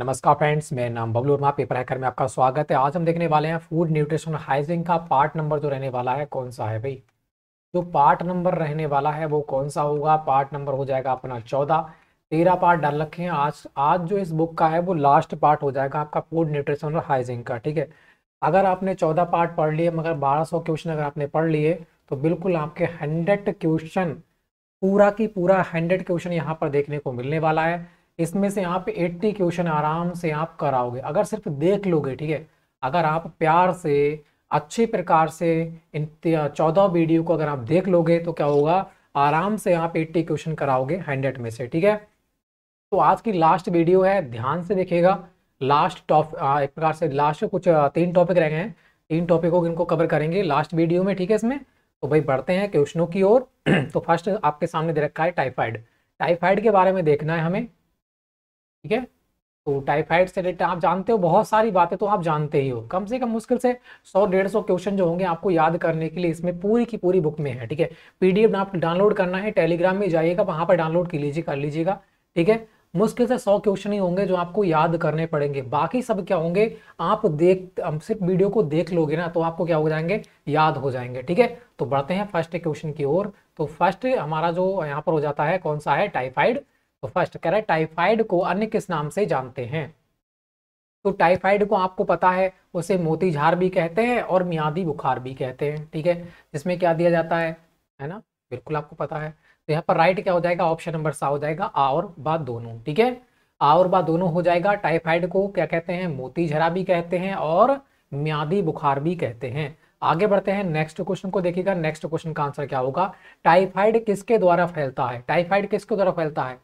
नमस्कार फ्रेंड्स मैं नाम बबलू वर्मा पेपर हैकर में आपका स्वागत है आज हम देखने वाले हैं फूड न्यूट्रिशन हाइजिंग का पार्ट नंबर जो रहने वाला है कौन सा है भाई जो पार्ट नंबर रहने वाला है वो कौन सा होगा पार्ट नंबर हो जाएगा अपना चौदह तेरह पार्ट डाल रखे हैं आज आज जो इस बुक का है वो लास्ट पार्ट हो जाएगा आपका फूड न्यूट्रिशन और हाइजिंग का ठीक है अगर आपने चौदह पार्ट पढ़ लिए मगर बारह सौ क्वेश्चन अगर आपने पढ़ लिए तो बिल्कुल आपके हंड्रेड क्वेश्चन पूरा की पूरा हंड्रेड क्वेश्चन यहाँ पर देखने को मिलने वाला है इसमें से यहाँ पे 80 क्वेश्चन आराम से आप कराओगे अगर सिर्फ देख लोगे ठीक है अगर आप प्यार से अच्छे प्रकार से इन चौदह वीडियो को अगर आप देख लोगे तो क्या होगा आराम से आप 80 क्वेश्चन कराओगे हंड्रेड में से ठीक है तो आज की लास्ट वीडियो है ध्यान से देखिएगा लास्ट टॉप एक प्रकार से लास्ट कुछ तीन टॉपिक रह गए हैं तीन टॉपिकों को इनको कवर करेंगे लास्ट वीडियो में ठीक है इसमें तो भाई बढ़ते हैं क्वेश्चनों की ओर तो फर्स्ट आपके सामने दे रखा है टाइफाइड टाइफाइड के बारे में देखना है हमें ठीक है तो टाइफाइड से रिलेटेड आप जानते हो बहुत सारी बातें तो आप जानते ही हो कम से कम मुश्किल से सौ डेढ़ सौ क्वेश्चन जो होंगे आपको याद करने के लिए इसमें पूरी की पूरी बुक में है ठीक है पीडीएफ आप डाउनलोड करना है टेलीग्राम में जाइएगा वहाँ पर डाउनलोड कर लीजिए कर लीजिएगा ठीक है मुश्किल से सौ क्वेश्चन ही होंगे जो आपको याद करने पड़ेंगे बाकी सब क्या होंगे आप देख सिर्फ वीडियो को देख लोगे ना तो आपको क्या हो जाएंगे याद हो जाएंगे ठीक है तो बढ़ते हैं फर्स्ट क्वेश्चन की ओर तो फर्स्ट हमारा जो यहाँ पर हो जाता है कौन सा है टाइफाइड तो फर्स्ट कह रहा है टाइफाइड को अन्य किस नाम से जानते हैं तो टाइफाइड को आपको पता है उसे मोतीझार भी कहते हैं और मियादी बुखार भी कहते हैं ठीक है जिसमें क्या दिया जाता है है ना बिल्कुल आपको पता है तो यहाँ पर राइट क्या हो जाएगा ऑप्शन नंबर सा हो जाएगा आ और बा दोनों ठीक है आ और बा दोनों हो जाएगा टाइफाइड को क्या कहते हैं मोती झरा भी कहते हैं और म्यादी बुखार भी कहते हैं आगे बढ़ते हैं नेक्स्ट क्वेश्चन को देखिएगा नेक्स्ट क्वेश्चन का आंसर क्या होगा टाइफाइड किसके द्वारा फैलता है टाइफाइड किसके द्वारा फैलता है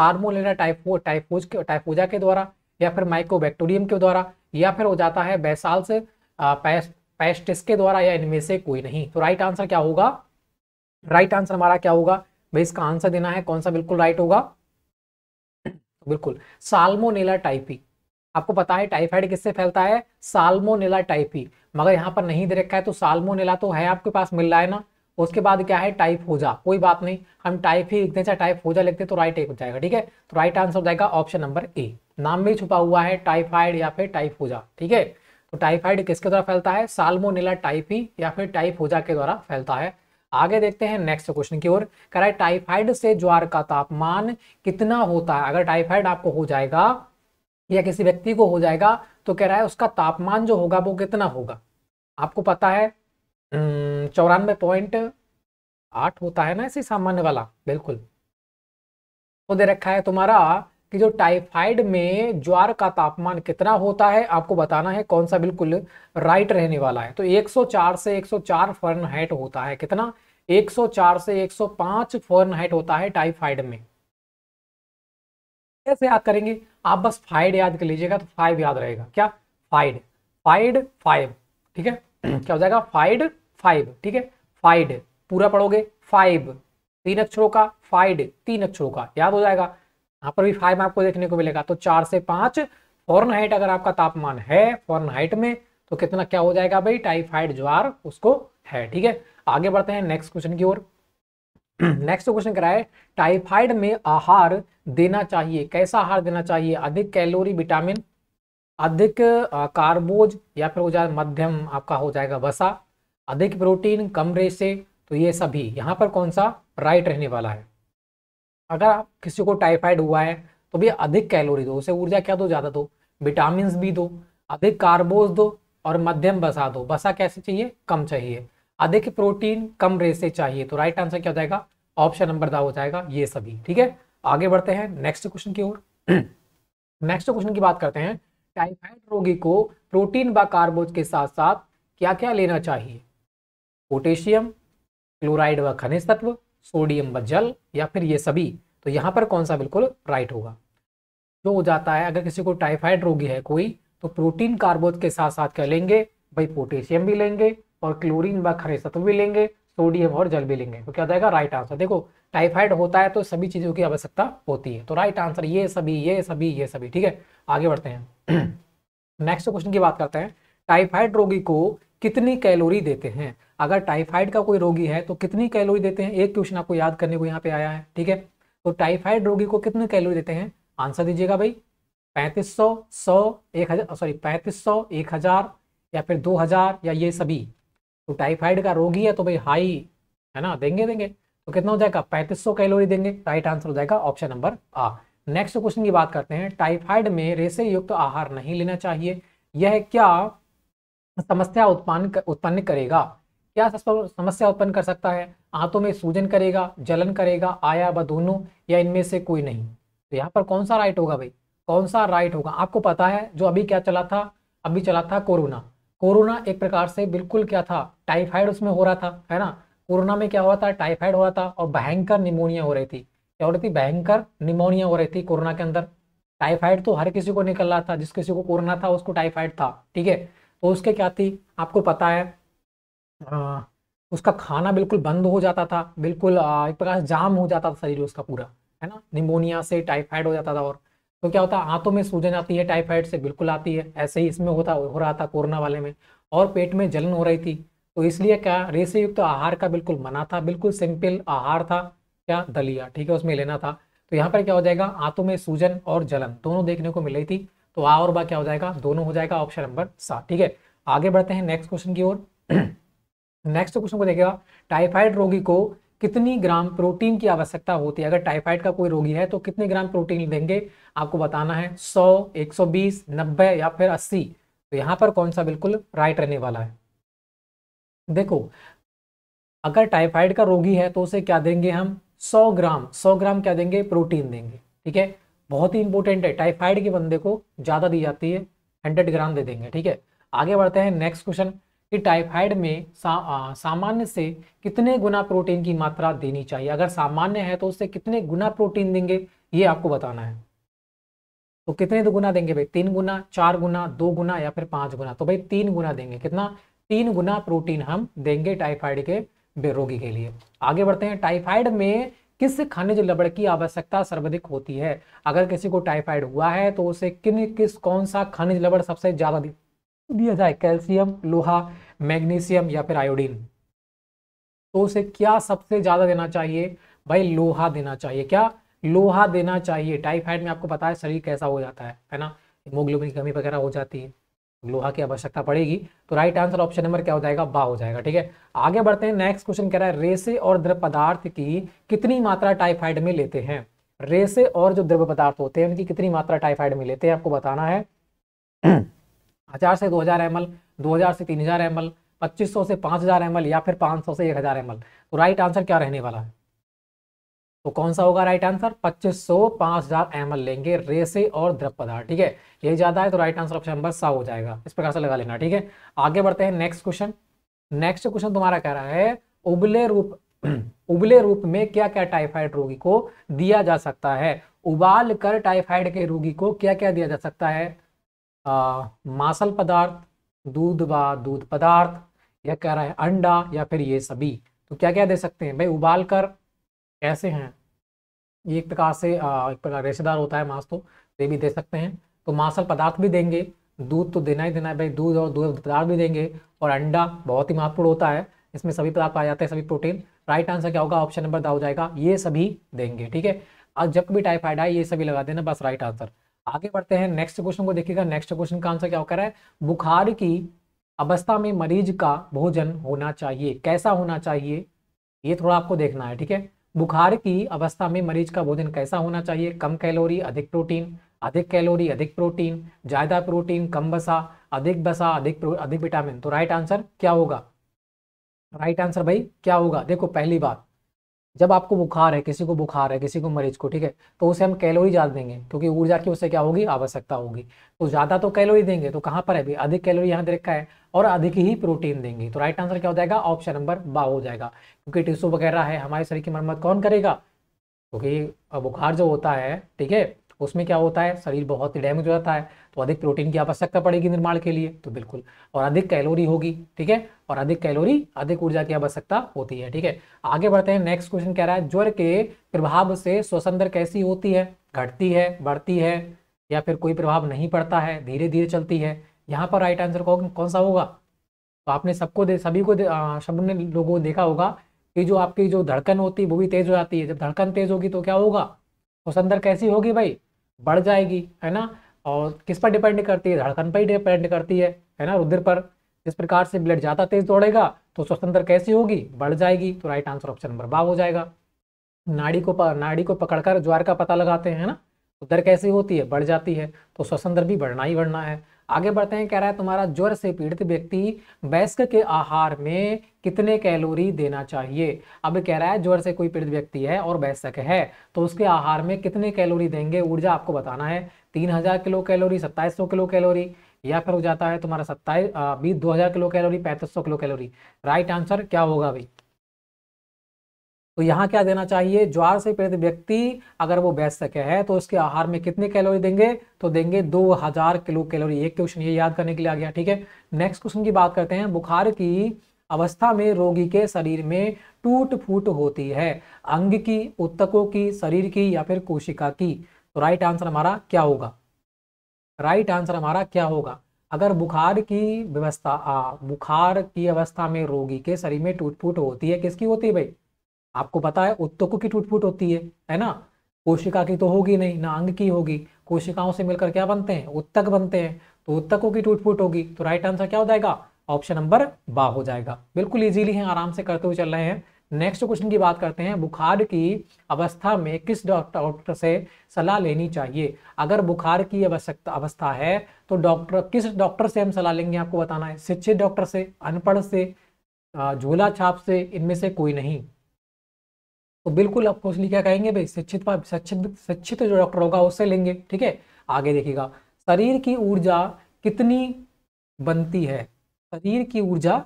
सार्मोलेरा टाइफो टाइफोज के टाइफोजा के द्वारा या फिर माइकोबैक्टोरियम के द्वारा या फिर हो जाता है बैसाल से पेस्टिस के द्वारा या इनमें से कोई नहीं तो राइट आंसर क्या होगा राइट आंसर हमारा क्या होगा भाई इसका आंसर देना है कौन सा बिल्कुल राइट होगा बिल्कुल साल्मोनेला टाइपी आपको पता है टाइफाइड किससे फैलता है साल्मोनेला टाइपी मगर यहां पर नहीं दे रखा है तो साल्मोनेला तो है आपके पास मिल रहा है ना उसके बाद क्या है टाइप हो जा कोई बात नहीं हम टाइप ही लिखते हैं टाइप हो जा लिखते तो राइट एक हो जाएगा ठीक है तो राइट आंसर हो जाएगा ऑप्शन नंबर ए नाम भी छुपा हुआ है टाइफाइड या फिर टाइप हो जा ठीक है तो टाइफाइड किसके द्वारा फैलता है साल्मोनेला टाइपी या फिर टाइप हो जा के द्वारा फैलता है आगे देखते हैं नेक्स्ट क्वेश्चन की ओर कह रहा है टाइफाइड से ज्वार का तापमान कितना होता है अगर टाइफाइड आपको हो जाएगा या किसी व्यक्ति को हो जाएगा तो कह रहा है उसका तापमान जो होगा वो कितना होगा आपको पता है हम्म, चौरानवे पॉइंट आठ होता है ना ऐसे सामान्य वाला बिल्कुल तो दे रखा है तुम्हारा कि जो टाइफाइड में ज्वार का तापमान कितना होता है आपको बताना है कौन सा बिल्कुल राइट रहने वाला है तो 104 से 104 फर्नहाइट होता है कितना 104 से 105 फर्नहाइट होता है टाइफाइड में कैसे याद करेंगे आप बस फाइड याद कर लीजिएगा तो फाइव याद रहेगा क्या फाइड फाइड फाइव ठीक है क्या हो जाएगा फाइड फाइव ठीक है फाइड पूरा पढ़ोगे फाइव तीन अक्षरों का फाइड तीन अक्षरों का याद हो जाएगा यहां पर भी फाइव आपको देखने को मिलेगा तो चार से पांच फॉरन हाइट अगर आपका तापमान है फॉरन हाइट में तो कितना क्या हो जाएगा भाई टाइफाइड ज्वार उसको है ठीक है आगे बढ़ते हैं नेक्स्ट क्वेश्चन की ओर नेक्स्ट क्वेश्चन कराए टाइफाइड में आहार देना चाहिए कैसा आहार देना चाहिए अधिक कैलोरी विटामिन अधिक कार्बोज या फिर हो जाए मध्यम आपका हो जाएगा वसा अधिक प्रोटीन कम रेसे तो ये सभी यहाँ पर कौन सा राइट रहने वाला है अगर आप किसी को टाइफाइड हुआ है तो भी अधिक कैलोरी दो उसे ऊर्जा क्या दो ज़्यादा दो विटामिन भी दो अधिक कार्बोज दो और मध्यम बसा दो बसा कैसे चाहिए कम चाहिए अधिक प्रोटीन कम रेसे चाहिए तो राइट आंसर क्या हो जाएगा ऑप्शन नंबर दा हो जाएगा ये सभी ठीक है आगे बढ़ते हैं नेक्स्ट क्वेश्चन की ओर नेक्स्ट क्वेश्चन की बात करते हैं टाइफाइड रोगी को प्रोटीन व कार्बोज के साथ साथ क्या क्या लेना चाहिए पोटेशियम क्लोराइड व खनिज तत्व सोडियम व जल या फिर ये सभी तो यहाँ पर कौन सा बिल्कुल राइट होगा जो हो जाता है अगर किसी को टाइफाइड रोगी है कोई तो प्रोटीन कार्बोज के साथ साथ क्या लेंगे भाई पोटेशियम भी लेंगे और क्लोरीन व खनिज तत्व भी लेंगे सोडियम और जल भी लेंगे तो क्या जाएगा राइट आंसर देखो टाइफाइड होता है तो सभी चीजों की आवश्यकता होती है तो राइट आंसर ये सभी ये सभी ये सभी ठीक है आगे बढ़ते हैं नेक्स्ट क्वेश्चन की बात करते हैं टाइफाइड रोगी को कितनी कैलोरी देते हैं अगर टाइफाइड का कोई रोगी है तो कितनी कैलोरी देते हैं एक क्वेश्चन आपको याद करने को यहाँ पे आया है ठीक है तो टाइफाइड रोगी को कितने कैलोरी देते हैं आंसर दीजिएगा भाई पैंतीस सौ सौ एक हज़ार सॉरी पैंतीस सौ एक हज़ार या फिर दो हज़ार या ये सभी तो टाइफाइड का रोगी है तो भाई हाई है ना देंगे देंगे तो कितना हो जाएगा पैंतीस सौ कैलोरी देंगे राइट आंसर हो जाएगा ऑप्शन नंबर आ नेक्स्ट क्वेश्चन की बात करते हैं टाइफाइड में रेसे युक्त आहार नहीं लेना चाहिए यह क्या समस्या उत्पन्न उत्पन्न करेगा क्या समस्या उत्पन्न कर सकता है आंतों में सूजन करेगा जलन करेगा आया व दोनों या इनमें से कोई नहीं तो यहाँ पर कौन सा राइट होगा भाई कौन सा राइट होगा आपको पता है जो अभी क्या चला था अभी चला था कोरोना कोरोना एक प्रकार से बिल्कुल क्या था टाइफाइड उसमें हो रहा था है ना कोरोना में क्या हुआ था टाइफाइड हुआ था और भयंकर निमोनिया हो रही थी क्या हो रही थी भयंकर निमोनिया हो रही थी कोरोना के अंदर टाइफाइड तो हर किसी को निकल रहा था जिस किसी को कोरोना था उसको टाइफाइड था ठीक है तो उसके क्या थी आपको पता है उसका खाना बिल्कुल बंद हो जाता था बिल्कुल एक प्रकार से जाम हो जाता था शरीर उसका पूरा है ना निमोनिया से टाइफाइड हो जाता था और तो क्या होता आंतों में सूजन आती है टाइफाइड से बिल्कुल आती है ऐसे ही इसमें होता हो रहा था कोरोना वाले में और पेट में जलन हो रही थी तो इसलिए क्या रेसे युक्त तो आहार का बिल्कुल मना था बिल्कुल सिंपल आहार था क्या दलिया ठीक है उसमें लेना था तो यहाँ पर क्या हो जाएगा आंतों में सूजन और जलन दोनों देखने को मिल रही थी तो आ और बा क्या हो जाएगा दोनों हो जाएगा ऑप्शन नंबर सात ठीक है आगे बढ़ते हैं नेक्स्ट क्वेश्चन की ओर नेक्स्ट क्वेश्चन को देखेगा टाइफाइड रोगी को कितनी ग्राम प्रोटीन की आवश्यकता होती है अगर टाइफाइड का कोई रोगी है तो कितने ग्राम प्रोटीन देंगे आपको बताना है 100, 120, 90 या फिर 80 तो यहां पर कौन सा बिल्कुल राइट रहने वाला है देखो अगर टाइफाइड का रोगी है तो उसे क्या देंगे हम 100 ग्राम 100 ग्राम क्या देंगे प्रोटीन देंगे ठीक है बहुत ही इंपॉर्टेंट है टाइफाइड के बंदे को ज़्यादा दी जाती है हंड्रेड ग्राम दे देंगे ठीक है आगे बढ़ते हैं नेक्स्ट क्वेश्चन कि टाइफाइड में सा, सामान्य से कितने गुना प्रोटीन की मात्रा देनी चाहिए अगर सामान्य है तो उससे कितने गुना प्रोटीन देंगे ये आपको बताना है तो कितने दो गुना देंगे भाई तीन गुना चार गुना दो गुना या फिर पांच गुना तो भाई तीन गुना देंगे कितना तीन गुना प्रोटीन हम देंगे टाइफाइड के रोगी के लिए आगे बढ़ते हैं टाइफाइड में किस खनिज लबड़ की आवश्यकता सर्वाधिक होती है अगर किसी को टाइफाइड हुआ है तो उसे किन किस कौन सा खनिज लबड़ सबसे ज्यादा दिया जाए कैल्शियम लोहा मैग्नीशियम या फिर आयोडीन तो उसे क्या सबसे ज़्यादा देना चाहिए भाई लोहा देना चाहिए क्या लोहा देना चाहिए टाइफाइड में आपको पता है शरीर कैसा हो जाता है है ना हिमोग्लोबिन की कमी वगैरह हो जाती है लोहा की आवश्यकता पड़ेगी तो राइट आंसर ऑप्शन नंबर क्या हो जाएगा बा हो जाएगा ठीक है आगे बढ़ते हैं नेक्स्ट क्वेश्चन कह रहा है रेसे और द्रव पदार्थ की कितनी मात्रा टाइफाइड में लेते हैं रेसे और जो द्रव पदार्थ होते हैं उनकी कितनी मात्रा टाइफाइड में लेते हैं आपको बताना है हजार से दो हजार एम एल दो हजार से तीन हजार एम एल पच्चीस सौ से पांच हजार एम एल या फिर पांच सौ से एक हजार एम एल तो राइट आंसर क्या रहने वाला है तो कौन सा होगा राइट आंसर 2500 हजार एम लेंगे रेसे और द्रव पदार्थ ठीक है यही ज्यादा है तो राइट आंसर ऑप्शन नंबर सा हो जाएगा इस प्रकार से लगा लेना ठीक है आगे बढ़ते हैं नेक्स्ट क्वेश्चन नेक्स्ट क्वेश्चन तुम्हारा कह रहा है उबले रूप उबले रूप में क्या क्या टाइफाइड रोगी को दिया जा सकता है उबाल कर टाइफाइड के रोगी को क्या क्या दिया जा सकता है मांसल पदार्थ दूध व दूध पदार्थ या कह रहा है अंडा या फिर ये सभी तो क्या क्या दे सकते हैं भाई उबाल कर कैसे हैं ये एक प्रकार से आ, एक प्रकार रेशेदार होता है मांस तो ये भी दे सकते हैं तो मांसल पदार्थ भी देंगे दूध तो देना ही देना है भाई दूध और दूध पदार्थ भी देंगे और अंडा बहुत ही महत्वपूर्ण होता है इसमें सभी पदार्थ पाए जाते हैं सभी प्रोटीन राइट आंसर क्या होगा ऑप्शन नंबर दा हो जाएगा ये सभी देंगे ठीक है और जब भी टाइफाइड आए ये सभी लगा देना बस राइट आंसर आगे बढ़ते हैं नेक्स्ट क्वेश्चन को देखिएगा नेक्स्ट क्वेश्चन का आंसर क्या होकर है बुखार की अवस्था में मरीज का भोजन होना चाहिए कैसा होना चाहिए ये थोड़ा आपको देखना है ठीक है बुखार की अवस्था में मरीज का भोजन कैसा होना चाहिए कम कैलोरी अधिक प्रोटीन अधिक कैलोरी अधिक प्रोटीन ज्यादा प्रोटीन कम बसा अधिक बसा अधिक अधिक विटामिन तो राइट आंसर क्या होगा राइट आंसर भाई क्या होगा देखो पहली बात जब आपको बुखार है किसी को बुखार है किसी को मरीज को ठीक है तो उसे हम कैलोरी ज़्यादा देंगे क्योंकि ऊर्जा की उससे क्या होगी आवश्यकता होगी तो ज़्यादा तो कैलोरी देंगे तो कहाँ पर है भी अधिक कैलोरी यहाँ दे रखा है और अधिक ही प्रोटीन देंगे तो राइट आंसर क्या हो जाएगा ऑप्शन नंबर बा हो जाएगा क्योंकि टिश्यू वगैरह है हमारे शरीर की मरम्मत कौन करेगा क्योंकि बुखार जो होता है ठीक है उसमें क्या होता है शरीर बहुत ही डैमेज हो जाता है तो अधिक प्रोटीन की आवश्यकता पड़ेगी निर्माण के लिए तो बिल्कुल और अधिक कैलोरी होगी ठीक है और अधिक कैलोरी अधिक ऊर्जा की आवश्यकता होती है ठीक है आगे बढ़ते हैं नेक्स्ट क्वेश्चन कह रहा है ज्वर के प्रभाव से श्वसन दर कैसी होती है घटती है बढ़ती है या फिर कोई प्रभाव नहीं पड़ता है धीरे धीरे चलती है यहाँ पर राइट आंसर कौन सा होगा तो आपने सबको दे सभी को सबने लोगों को देखा होगा कि जो आपकी जो धड़कन होती है वो भी तेज हो जाती है जब धड़कन तेज होगी तो क्या होगा श्वसन दर कैसी होगी भाई बढ़ जाएगी है ना और किस पर डिपेंड करती है धड़कन पर ही डिपेंड करती है है ना रुद्र पर जिस प्रकार से ब्लड ज़्यादा तेज दौड़ेगा तो स्वतंत्र कैसी होगी बढ़ जाएगी तो राइट आंसर ऑप्शन नंबर बा हो जाएगा नाड़ी को नाड़ी को पकड़कर ज्वार का पता लगाते हैं ना उधर तो कैसी होती है बढ़ जाती है तो स्वतंत्र भी बढ़ना ही बढ़ना है आगे बढ़ते हैं कह रहा है तुम्हारा ज्वर से पीड़ित व्यक्ति वयस्क के आहार में कितने कैलोरी देना चाहिए अब कह रहा है ज्वर से कोई पीड़ित व्यक्ति है और वयस्क है तो उसके आहार में कितने कैलोरी देंगे ऊर्जा आपको बताना है तीन हजार किलो कैलोरी सत्ताईस सौ किलो कैलोरी या फिर हो जाता है तुम्हारा सत्ताईस बीस दो हजार किलो कैलोरी पैंतीस सौ किलो कैलोरी राइट आंसर क्या होगा भाई तो यहाँ क्या देना चाहिए ज्वार से पीड़ित व्यक्ति अगर वो बैठ सके है तो उसके आहार में कितने कैलोरी देंगे तो देंगे 2000 किलो कैलोरी एक क्वेश्चन ये याद करने के लिए आ गया ठीक है नेक्स्ट क्वेश्चन की बात करते हैं बुखार की अवस्था में रोगी के शरीर में टूट फूट होती है अंग की उत्तकों की शरीर की या फिर कोशिका की तो राइट आंसर हमारा क्या होगा राइट आंसर हमारा क्या होगा अगर बुखार की व्यवस्था बुखार की अवस्था में रोगी के शरीर में टूट फूट होती है किसकी होती है भाई आपको पता है उत्तकों की टूटफूट होती है है ना कोशिका की तो होगी नहीं ना अंग की होगी कोशिकाओं से मिलकर क्या बनते हैं उत्तक बनते हैं तो उत्तकों की टूटफूट होगी तो राइट आंसर क्या हो जाएगा ऑप्शन नंबर बा हो जाएगा बिल्कुल इजीली है आराम से करते हुए चल रहे हैं नेक्स्ट क्वेश्चन की बात करते हैं बुखार की अवस्था में किस डॉक्टर से सलाह लेनी चाहिए अगर बुखार की आवश्यकता अवस्था है तो डॉक्टर किस डॉक्टर से हम सलाह लेंगे आपको बताना है शिक्षित डॉक्टर से अनपढ़ से झोला छाप से इनमें से कोई नहीं तो बिल्कुल अपोजली क्या कहेंगे भाई शिक्षित शिक्षित शिक्षित जो डॉक्टर होगा उससे लेंगे ठीक है आगे देखिएगा शरीर की ऊर्जा कितनी बनती है शरीर की ऊर्जा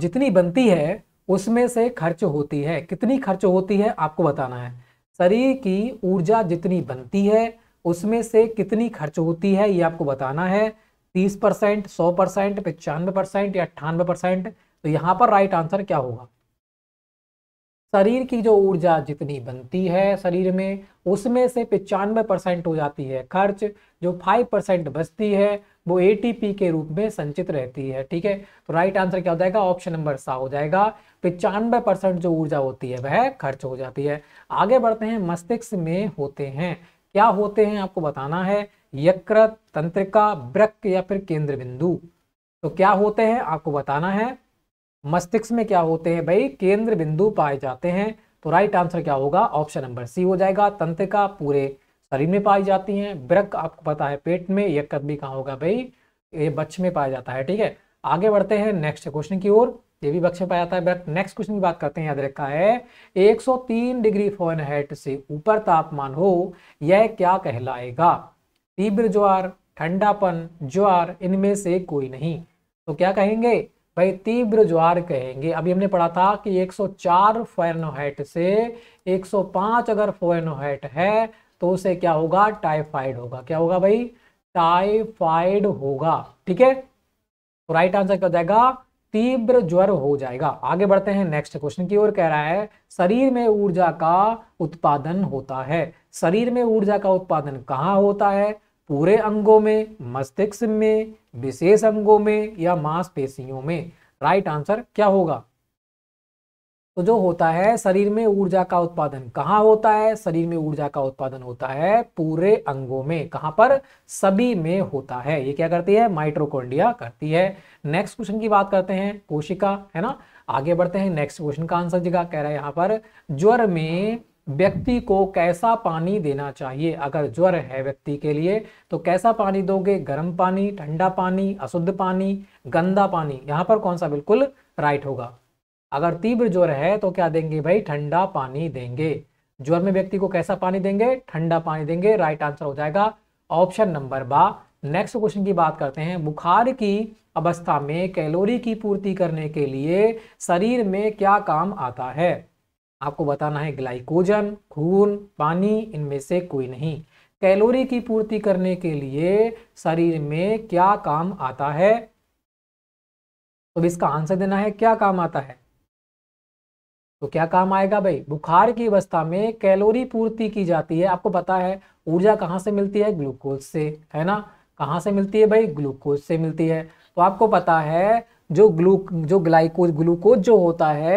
जितनी बनती है उसमें से खर्च होती है कितनी खर्च होती है आपको बताना है शरीर की ऊर्जा जितनी बनती है उसमें से कितनी खर्च होती है ये आपको बताना है तीस परसेंट सौ परसेंट पचानवे परसेंट या अट्ठानवे परसेंट तो यहाँ पर राइट आंसर क्या होगा शरीर की जो ऊर्जा जितनी बनती है शरीर में उसमें से पचानवे परसेंट हो जाती है खर्च जो फाइव परसेंट बचती है वो एटीपी के रूप में संचित रहती है ठीक है तो राइट आंसर क्या हो जाएगा ऑप्शन नंबर सा हो जाएगा पचानवे परसेंट जो ऊर्जा होती है वह खर्च हो जाती है आगे बढ़ते हैं मस्तिष्क में होते हैं क्या होते हैं आपको बताना है यकृत तंत्रिका ब्रक या फिर केंद्र बिंदु तो क्या होते हैं आपको बताना है मस्तिष्क में क्या होते हैं भाई केंद्र बिंदु पाए जाते हैं तो राइट आंसर क्या होगा ऑप्शन नंबर सी हो जाएगा तंत्रिका पूरे शरीर में पाई जाती है वृक आपको पता है पेट में यह भी कहा होगा भाई ये बच्च में पाया जाता है ठीक है आगे बढ़ते हैं नेक्स्ट क्वेश्चन की ओर ये भी बक्ष में पाया जाता है नेक्स्ट क्वेश्चन की बात करते हैं याद रखा है 103 डिग्री फॉरनहाइट से ऊपर तापमान हो यह क्या कहलाएगा तीव्र ज्वार ठंडापन ज्वार इनमें से कोई नहीं तो क्या कहेंगे भाई तीव्र ज्वार कहेंगे अभी हमने पढ़ा था कि 104 फैरनोहाइट से 105 अगर फैरनोहाइट है तो उसे क्या होगा टाइफाइड होगा क्या होगा भाई टाइफाइड होगा ठीक है तो राइट आंसर क्या हो जाएगा तीव्र ज्वर हो जाएगा आगे बढ़ते हैं नेक्स्ट क्वेश्चन की ओर कह रहा है शरीर में ऊर्जा का उत्पादन होता है शरीर में ऊर्जा का उत्पादन कहाँ होता है पूरे अंगों में मस्तिष्क में विशेष अंगों में या मांसपेशियों में राइट आंसर क्या होगा तो जो होता है शरीर में ऊर्जा का उत्पादन कहाँ होता है शरीर में ऊर्जा का उत्पादन होता है पूरे अंगों में कहाँ पर सभी में होता है ये क्या करती है माइट्रोकोन्डिया करती है नेक्स्ट क्वेश्चन की बात करते हैं कोशिका है ना आगे बढ़ते हैं नेक्स्ट क्वेश्चन का आंसर जगह कह रहा है यहाँ पर ज्वर में व्यक्ति को कैसा पानी देना चाहिए अगर ज्वर है व्यक्ति के लिए तो कैसा पानी दोगे गर्म पानी ठंडा पानी अशुद्ध पानी गंदा पानी यहां पर कौन सा बिल्कुल राइट होगा अगर तीव्र ज्वर है तो क्या देंगे भाई ठंडा पानी देंगे ज्वर में व्यक्ति को कैसा पानी देंगे ठंडा पानी देंगे राइट आंसर हो जाएगा ऑप्शन नंबर बा नेक्स्ट क्वेश्चन की बात करते हैं बुखार की अवस्था में कैलोरी की पूर्ति करने के लिए शरीर में क्या काम आता है आपको बताना है ग्लाइकोजन खून पानी इनमें से कोई नहीं कैलोरी की पूर्ति करने के लिए शरीर में क्या काम आता है तो इसका आंसर देना है क्या काम आता है तो क्या काम आएगा भाई बुखार की अवस्था में कैलोरी पूर्ति की जाती है आपको पता है ऊर्जा कहाँ से मिलती है ग्लूकोज से है ना कहाँ से मिलती है भाई ग्लूकोज से मिलती है तो आपको पता है जो ग्लू जो ग्लाइकोज ग्लूकोज जो होता है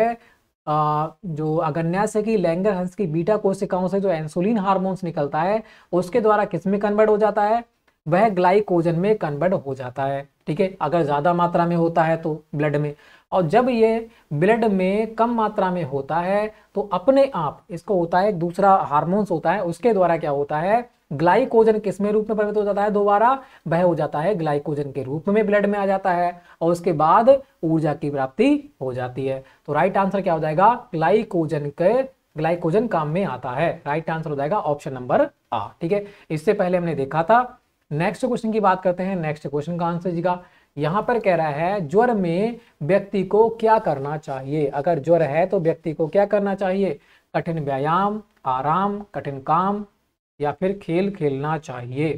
जो अगन्यास है कि लैंगर हंस की बीटा कोशिकाओं से जो एंसुलिन हार्मोन्स निकलता है उसके द्वारा किस में कन्वर्ट हो जाता है वह ग्लाइकोजन में कन्वर्ट हो जाता है ठीक है अगर ज़्यादा मात्रा में होता है तो ब्लड में और जब ये ब्लड में कम मात्रा में होता है तो अपने आप इसको होता है एक दूसरा हार्मोन्स होता है उसके द्वारा क्या होता है ग्लाइकोजन किसमें रूप में परिवर्तित हो जाता है दोबारा वह हो जाता है ग्लाइकोजन के रूप में ब्लड में आ जाता है और उसके बाद ऊर्जा की प्राप्ति हो जाती है तो राइट आंसर क्या हो जाएगा ग्लाइकोजन के ग्लाइकोजन काम में आता है राइट आंसर हो जाएगा ऑप्शन नंबर आ ठीक है इससे पहले हमने देखा था नेक्स्ट क्वेश्चन की बात करते हैं नेक्स्ट क्वेश्चन का आंसर का यहां पर कह रहा है ज्वर में व्यक्ति को क्या करना चाहिए अगर ज्वर है तो व्यक्ति को क्या करना चाहिए कठिन व्यायाम आराम कठिन काम या फिर खेल खेलना चाहिए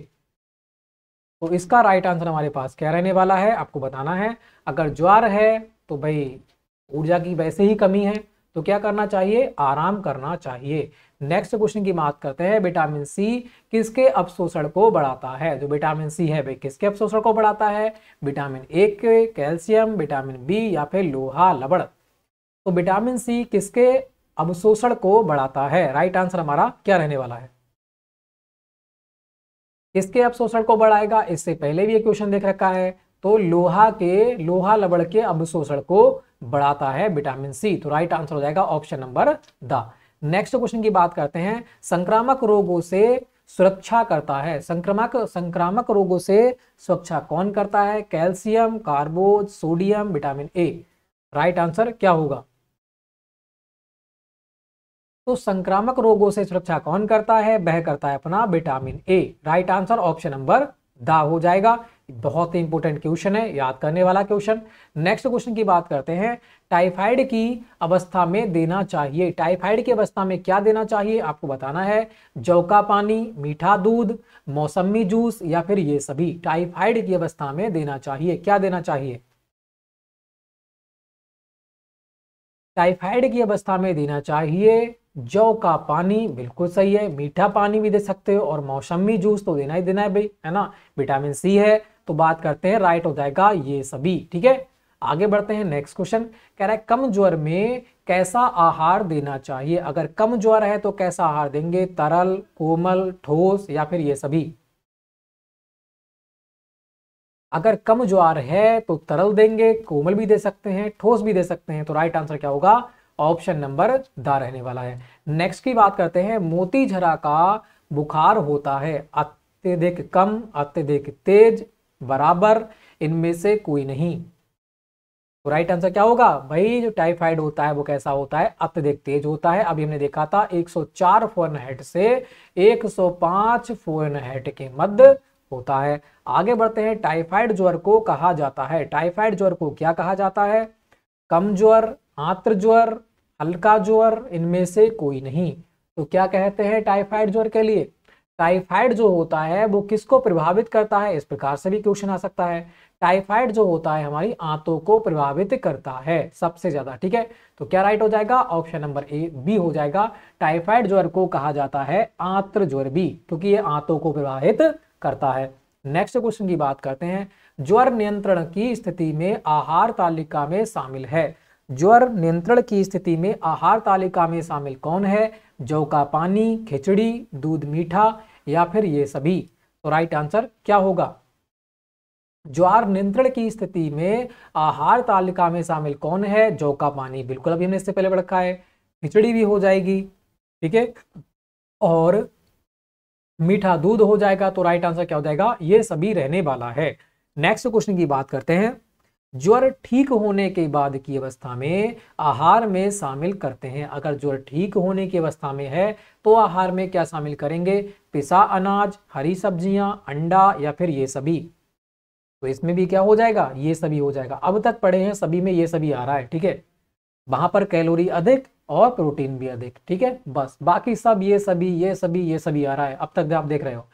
तो इसका राइट आंसर हमारे पास क्या रहने वाला है आपको बताना है अगर ज्वार है तो भाई ऊर्जा की वैसे ही कमी है तो क्या करना चाहिए आराम करना चाहिए नेक्स्ट क्वेश्चन की बात करते हैं विटामिन सी किसके अपशोषण को बढ़ाता है जो विटामिन सी है भाई किसके अपशोषण को बढ़ाता है विटामिन ए के कैल्शियम विटामिन बी या फिर लोहा लबड़ तो विटामिन सी किसके अवशोषण को बढ़ाता है राइट आंसर तो हमारा क्या रहने वाला है किसके अवशोषण को बढ़ाएगा इससे पहले भी ये क्वेश्चन देख रखा है तो लोहा के लोहा लबड़ के अवशोषण को बढ़ाता है विटामिन सी तो राइट आंसर हो जाएगा option number the next question की बात करते हैं संक्रामक रोगों से सुरक्षा करता है संक्रामक संक्रामक रोगों से सुरक्षा कौन करता है कैल्शियम कार्बोज sodium vitamin A right answer क्या होगा तो संक्रामक रोगों से सुरक्षा कौन करता है वह करता है अपना vitamin A right answer option number दा हो जाएगा बहुत ही इंपॉर्टेंट क्वेश्चन है याद करने वाला क्वेश्चन नेक्स्ट क्वेश्चन की बात करते हैं टाइफाइड की अवस्था में देना चाहिए टाइफाइड की अवस्था में क्या देना चाहिए आपको बताना है जौ का पानी मीठा दूध मौसमी जूस या फिर ये सभी टाइफाइड की अवस्था में देना चाहिए क्या देना चाहिए टाइफाइड की अवस्था में देना चाहिए जौ का पानी बिल्कुल सही है मीठा पानी भी दे सकते हो और मौसमी जूस तो देना ही देना है भाई है ना विटामिन सी है तो बात करते हैं राइट हो जाएगा ये सभी ठीक है आगे बढ़ते हैं नेक्स्ट क्वेश्चन कह रहा है कम ज्वर में कैसा आहार देना चाहिए अगर कम ज्वर है तो कैसा आहार देंगे तरल कोमल ठोस या फिर ये सभी अगर कम ज्वार है तो तरल देंगे कोमल भी दे सकते हैं ठोस भी दे सकते हैं तो राइट आंसर क्या होगा ऑप्शन नंबर द रहने वाला है नेक्स्ट की बात करते हैं मोती झरा का बुखार होता है अत्यधिक कम अत्यधिक तेज बराबर इनमें से कोई नहीं राइट तो आंसर क्या होगा भाई जो टाइफाइड होता है वो कैसा होता है अत्यधिक तेज होता है अभी हमने देखा था 104 सौ हेड से 105 फोरन हेड के मध्य होता है आगे बढ़ते हैं टाइफाइड ज्वर को कहा जाता है टाइफाइड ज्वर को क्या कहा जाता है कम ज्वर आंत्र ज्वर हल्का ज्वर इनमें से कोई नहीं तो क्या कहते हैं टाइफाइड ज्वर के लिए टाइफाइड जो होता है वो किसको प्रभावित करता है इस प्रकार से भी क्वेश्चन आ सकता है टाइफाइड जो होता है हमारी आंतों को प्रभावित करता है सबसे ज्यादा ठीक है तो क्या राइट हो जाएगा ऑप्शन नंबर ए बी हो जाएगा टाइफाइड ज्वर को कहा जाता है आंत्र ज्वर भी क्योंकि ये आंतों को प्रभावित करता है नेक्स्ट क्वेश्चन की बात करते हैं ज्वर नियंत्रण की स्थिति में आहार तालिका में शामिल है ज्वर नियंत्रण की स्थिति में आहार तालिका में शामिल कौन है जौ का पानी खिचड़ी दूध मीठा या फिर ये सभी तो राइट आंसर क्या होगा ज्वार नियंत्रण की स्थिति में आहार तालिका में शामिल कौन है जौ का पानी बिल्कुल अभी हमने इससे पहले पढ़ रखा है खिचड़ी भी हो जाएगी ठीक है और मीठा दूध हो जाएगा तो राइट आंसर क्या हो जाएगा ये सभी रहने वाला है नेक्स्ट क्वेश्चन की बात करते हैं ज्वर ठीक होने के बाद की अवस्था में आहार में शामिल करते हैं अगर ज्वर ठीक होने की अवस्था में है तो आहार में क्या शामिल करेंगे पिसा अनाज हरी सब्जियां अंडा या फिर ये सभी तो इसमें भी क्या हो जाएगा ये सभी हो जाएगा अब तक पढ़े हैं सभी में ये सभी आ रहा है ठीक है वहां पर कैलोरी अधिक और प्रोटीन भी अधिक ठीक है बस बाकी सब ये सभी ये सभी ये सभी आ रहा है अब तक आप देख रहे हो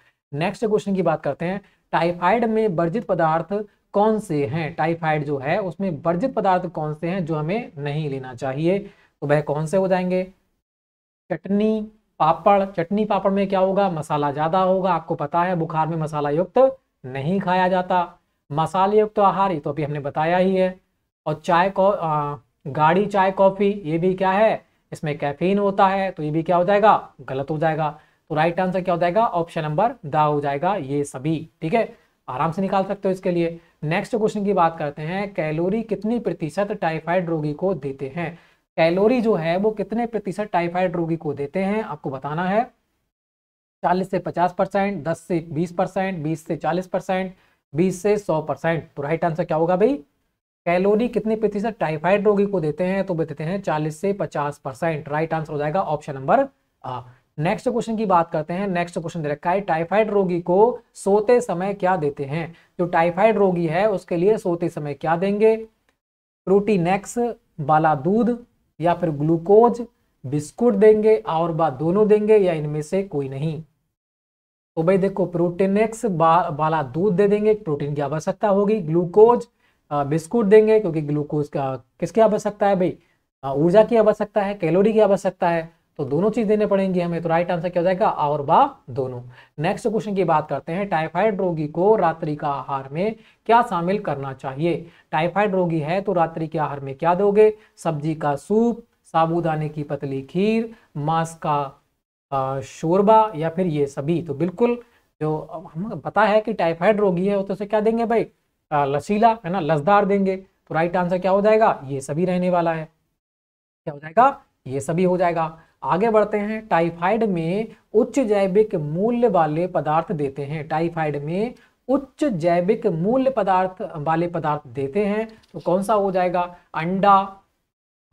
नेक्स्ट क्वेश्चन की बात करते हैं टाइफाइड में वर्जित पदार्थ कौन से हैं टाइफाइड जो है उसमें वर्जित पदार्थ कौन से हैं जो हमें नहीं लेना चाहिए तो वह कौन से हो जाएंगे चटनी पापड़ चटनी पापड़ में क्या होगा मसाला ज़्यादा होगा आपको पता है बुखार में मसाला युक्त नहीं खाया जाता मसाले युक्त आहार ये तो अभी हमने बताया ही है और चाय को आ, गाढ़ी चाय कॉफ़ी ये भी क्या है इसमें कैफीन होता है तो ये भी क्या हो जाएगा गलत हो जाएगा तो राइट आंसर क्या हो जाएगा ऑप्शन नंबर द हो जाएगा ये सभी ठीक है आराम से निकाल सकते हो इसके लिए नेक्स्ट क्वेश्चन की बात करते हैं कैलोरी कितनी प्रतिशत टाइफाइड रोगी को देते हैं कैलोरी जो है वो कितने प्रतिशत टाइफाइड रोगी को देते हैं आपको बताना है चालीस से पचास परसेंट दस से बीस परसेंट बीस से चालीस परसेंट बीस से सौ परसेंट तो राइट आंसर क्या होगा भाई कैलोरी कितने प्रतिशत टाइफाइड रोगी को देते हैं तो देते हैं चालीस से पचास परसेंट राइट आंसर हो जाएगा ऑप्शन नंबर आ नेक्स्ट क्वेश्चन की बात करते हैं नेक्स्ट क्वेश्चन दे रखा है टाइफाइड रोगी को सोते समय क्या देते हैं जो टाइफाइड रोगी है उसके लिए सोते समय क्या देंगे प्रोटीनेक्स बाला दूध या फिर ग्लूकोज बिस्कुट देंगे और बात दोनों देंगे या इनमें से कोई नहीं तो भाई देखो प्रोटीनेक्स बा, बाला दूध दे देंगे प्रोटीन की आवश्यकता होगी ग्लूकोज बिस्कुट देंगे क्योंकि ग्लूकोज का किसकी आवश्यकता है भाई ऊर्जा की आवश्यकता है कैलोरी की आवश्यकता है तो दोनों चीज देने पड़ेंगे हमें तो राइट आंसर क्या हो जाएगा और बा दोनों नेक्स्ट क्वेश्चन की बात करते हैं टाइफाइड रोगी को रात्रि का आहार में क्या शामिल करना चाहिए टाइफाइड रोगी है तो रात्रि के आहार में क्या दोगे सब्जी का सूप साबुदाने की पतली खीर मांस का शोरबा या फिर ये सभी तो बिल्कुल जो हम पता है कि टाइफाइड रोगी है तो उसे क्या देंगे भाई लसीला है ना लसदार देंगे तो राइट आंसर क्या हो जाएगा ये सभी रहने वाला है क्या हो जाएगा ये सभी हो जाएगा आगे बढ़ते हैं टाइफाइड में उच्च जैविक मूल्य वाले पदार्थ देते हैं टाइफाइड में उच्च जैविक मूल्य पदार्थ वाले पदार्थ देते हैं तो कौन सा हो जाएगा अंडा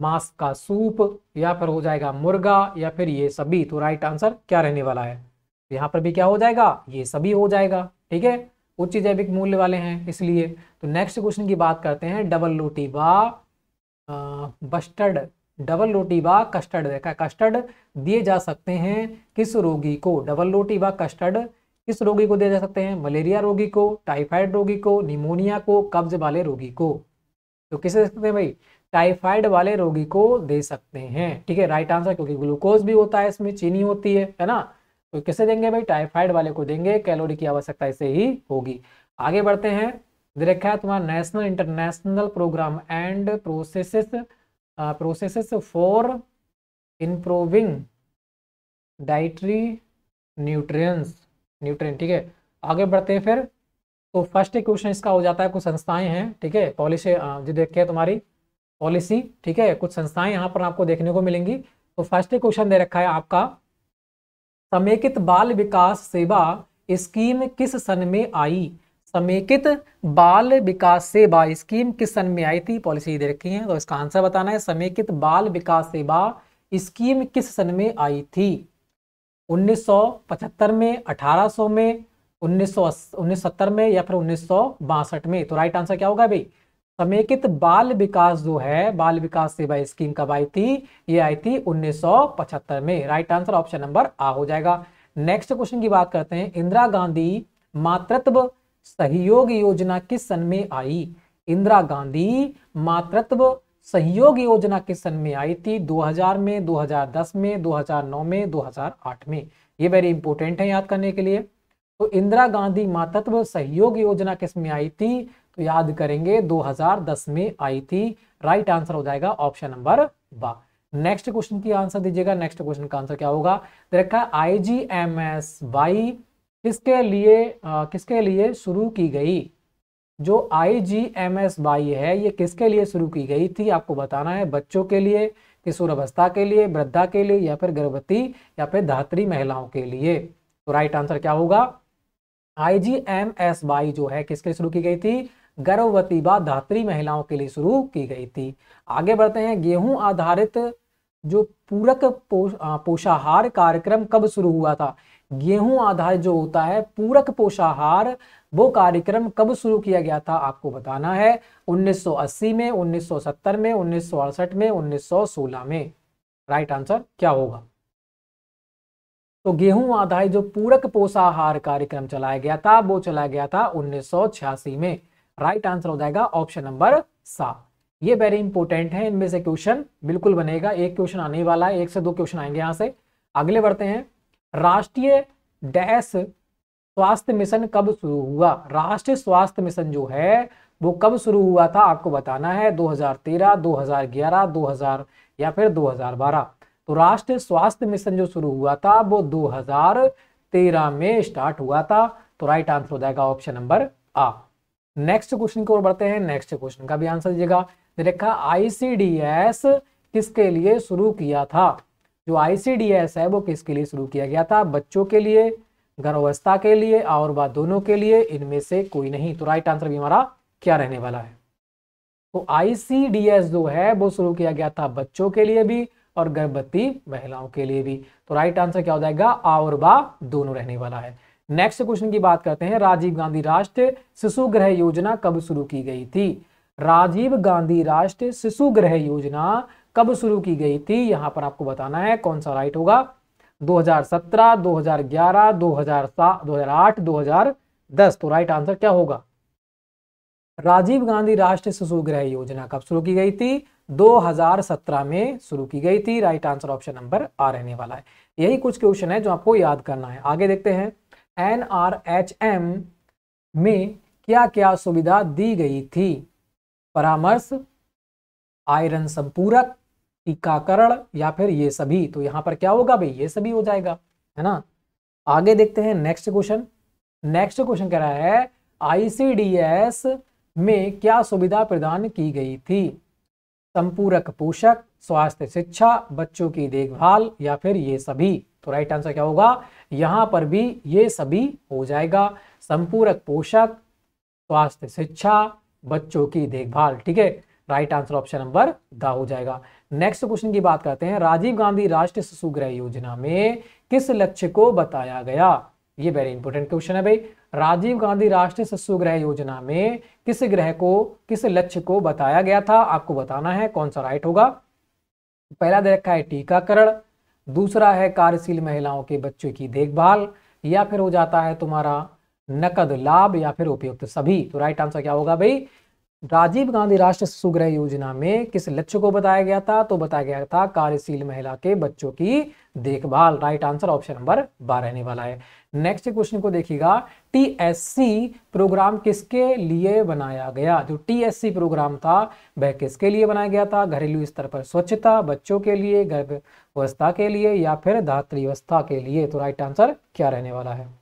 मांस का सूप या फिर हो जाएगा मुर्गा या फिर ये सभी तो राइट आंसर क्या रहने वाला है यहां पर भी क्या हो जाएगा ये सभी हो जाएगा ठीक है उच्च जैविक मूल्य वाले हैं इसलिए तो नेक्स्ट क्वेश्चन की बात करते हैं डबल रोटी बा बस्टर्ड डबल रोटी व कस्टर्ड देखा कस्टर्ड दिए जा सकते हैं किस रोगी को डबल रोटी व कस्टर्ड किस रोगी को दिए जा सकते हैं मलेरिया रोगी को टाइफाइड रोगी को निमोनिया को कब्ज वाले रोगी को तो किसे दे सकते हैं भाई टाइफाइड वाले रोगी को दे सकते हैं ठीक है राइट आंसर क्योंकि ग्लूकोज भी होता है इसमें चीनी होती है है ना तो किसे देंगे भाई टाइफाइड वाले को देंगे कैलोरी की आवश्यकता इसे ही होगी आगे बढ़ते हैं देखा है तुम्हारा national international programme and processes processes for improving dietary nutrients nutrient ठीक है आगे बढ़ते हैं फिर तो फर्स्ट क्वेश्चन इसका हो जाता है कुछ संस्थाएं हैं ठीक है पॉलिसी जो देखते हैं तुम्हारी पॉलिसी ठीक है कुछ संस्थाएं यहाँ पर आपको देखने को मिलेंगी तो फर्स्ट क्वेश्चन दे रखा है आपका समेकित बाल विकास सेवा स्कीम किस सन में आई समेकित बाल विकास सेवा स्कीम किस सन में आई थी पॉलिसी दे रखी है तो इसका आंसर बताना है समेकित बाल विकास सेवा स्कीम किस सन में आई थी 1975 में 1800 में 1970 में या फिर उन्नीस में तो राइट आंसर क्या होगा भाई समेकित बाल विकास जो है बाल विकास सेवा स्कीम कब आई थी ये आई थी 1975 में राइट आंसर ऑप्शन नंबर आ हो जाएगा नेक्स्ट क्वेश्चन की बात करते हैं इंदिरा गांधी मातृत्व सहयोग योजना किस सन में आई इंदिरा गांधी मातृत्व सहयोग योजना किस सन में आई थी 2000 में 2010 में 2009 में 2008 में ये वेरी इंपॉर्टेंट है याद करने के लिए तो इंदिरा गांधी मातृत्व सहयोग योजना किस में आई थी तो याद करेंगे 2010 में आई थी राइट आंसर हो जाएगा ऑप्शन नंबर बा नेक्स्ट क्वेश्चन की आंसर दीजिएगा नेक्स्ट क्वेश्चन का आंसर क्या होगा तो देखा I G M S Y किसके लिए आ, किसके लिए शुरू की गई जो I G M S Y है ये किसके लिए शुरू की गई थी आपको बताना है बच्चों के लिए किशोर अवस्था के लिए वृद्धा के लिए या फिर गर्भवती या फिर धात्री महिलाओं के लिए तो राइट आंसर क्या होगा I G M S Y जो है किसके लिए शुरू की गई थी गर्भवती व धात्री महिलाओं के लिए शुरू की गई थी आगे बढ़ते हैं गेहूं आधारित जो पूरक पोषाहार कार्यक्रम कब शुरू हुआ था गेहूं आधारित जो होता है पूरक पोषाहार वो कार्यक्रम कब शुरू किया गया था आपको बताना है 1980 में 1970 में उन्नीस में उन्नीस में राइट आंसर क्या होगा तो गेहूं आधारित जो पूरक पोषाहार कार्यक्रम चलाया गया था वो चलाया गया था उन्नीस में राइट आंसर हो जाएगा ऑप्शन नंबर सात ये वेरी इंपॉर्टेंट है इनमें से क्वेश्चन बिल्कुल बनेगा एक क्वेश्चन आने वाला है एक से दो क्वेश्चन आएंगे यहां से अगले बढ़ते हैं राष्ट्रीय डैश स्वास्थ्य मिशन कब शुरू हुआ राष्ट्रीय स्वास्थ्य मिशन जो है वो कब शुरू हुआ था आपको बताना है 2013, 2011, 2000 या फिर 2012 तो राष्ट्रीय स्वास्थ्य मिशन जो शुरू हुआ था वो 2013 में स्टार्ट हुआ था तो राइट आंसर हो जाएगा ऑप्शन नंबर आ नेक्स्ट क्वेश्चन की ओर बढ़ते हैं नेक्स्ट क्वेश्चन का भी आंसर दीजिएगा देखा आईसीडीएस किसके लिए शुरू किया था जो आईसीडीएस है वो किसके लिए शुरू किया गया था बच्चों के लिए गर्भावस्था के लिए और वह दोनों के लिए इनमें से कोई नहीं तो राइट आंसर भी हमारा क्या रहने वाला है तो आईसीडीएस जो है वो शुरू किया गया था बच्चों के लिए भी और गर्भवती महिलाओं के लिए भी तो राइट आंसर क्या हो जाएगा आ और बा दोनों रहने वाला है नेक्स्ट क्वेश्चन की बात करते हैं राजीव गांधी राष्ट्रीय शिशु ग्रह योजना कब शुरू की गई थी राजीव गांधी राष्ट्रीय शिशु ग्रह योजना कब शुरू की गई थी यहां पर आपको बताना है कौन सा राइट होगा 2017, 2011, 2007, 2008, 2010 तो राइट आंसर क्या होगा राजीव गांधी राष्ट्रीय शिशु गृह योजना कब शुरू की गई थी 2017 में शुरू की गई थी राइट आंसर ऑप्शन नंबर आ रहने वाला है यही कुछ क्वेश्चन है जो आपको याद करना है आगे देखते हैं एनआरएचएम में क्या क्या सुविधा दी गई थी परामर्श आयरन संपूरक टीकाकरण या फिर ये सभी तो यहाँ पर क्या होगा भाई ये सभी हो जाएगा है ना आगे देखते हैं नेक्स्ट क्वेश्चन नेक्स्ट क्वेश्चन कह रहा है आईसीडीएस में क्या सुविधा प्रदान की गई थी संपूरक पोषक स्वास्थ्य शिक्षा बच्चों की देखभाल या फिर ये सभी तो राइट आंसर क्या होगा यहां पर भी ये सभी हो जाएगा संपूरक पोषक स्वास्थ्य शिक्षा बच्चों की देखभाल ठीक है right answer option number the हो जाएगा नेक्स्ट क्वेश्चन की बात करते हैं राजीव गांधी राष्ट्रीय शिशुगृह योजना में किस लक्ष्य को बताया गया ये वेरी इंपॉर्टेंट क्वेश्चन है भाई राजीव गांधी राष्ट्रीय शिशु ग्रह योजना में किस ग्रह को किस लक्ष्य को बताया गया था आपको बताना है कौन सा राइट होगा पहला दे रखा है टीकाकरण दूसरा है कार्यशील महिलाओं के बच्चों की देखभाल या फिर हो जाता है तुम्हारा नकद लाभ या फिर उपयुक्त सभी तो राइट आंसर क्या होगा भाई राजीव गांधी राष्ट्र सुग्रह योजना में किस लक्ष्य को बताया गया था तो बताया गया था कार्यशील महिला के बच्चों की देखभाल राइट आंसर ऑप्शन नंबर बारह रहने वाला है नेक्स्ट क्वेश्चन को देखिएगा टीएससी प्रोग्राम किसके लिए बनाया गया जो टीएससी प्रोग्राम था वह किसके लिए बनाया गया था घरेलू स्तर पर स्वच्छता बच्चों के लिए गर्भ व्यवस्था के लिए या फिर धात्री व्यवस्था के लिए तो राइट आंसर क्या रहने वाला है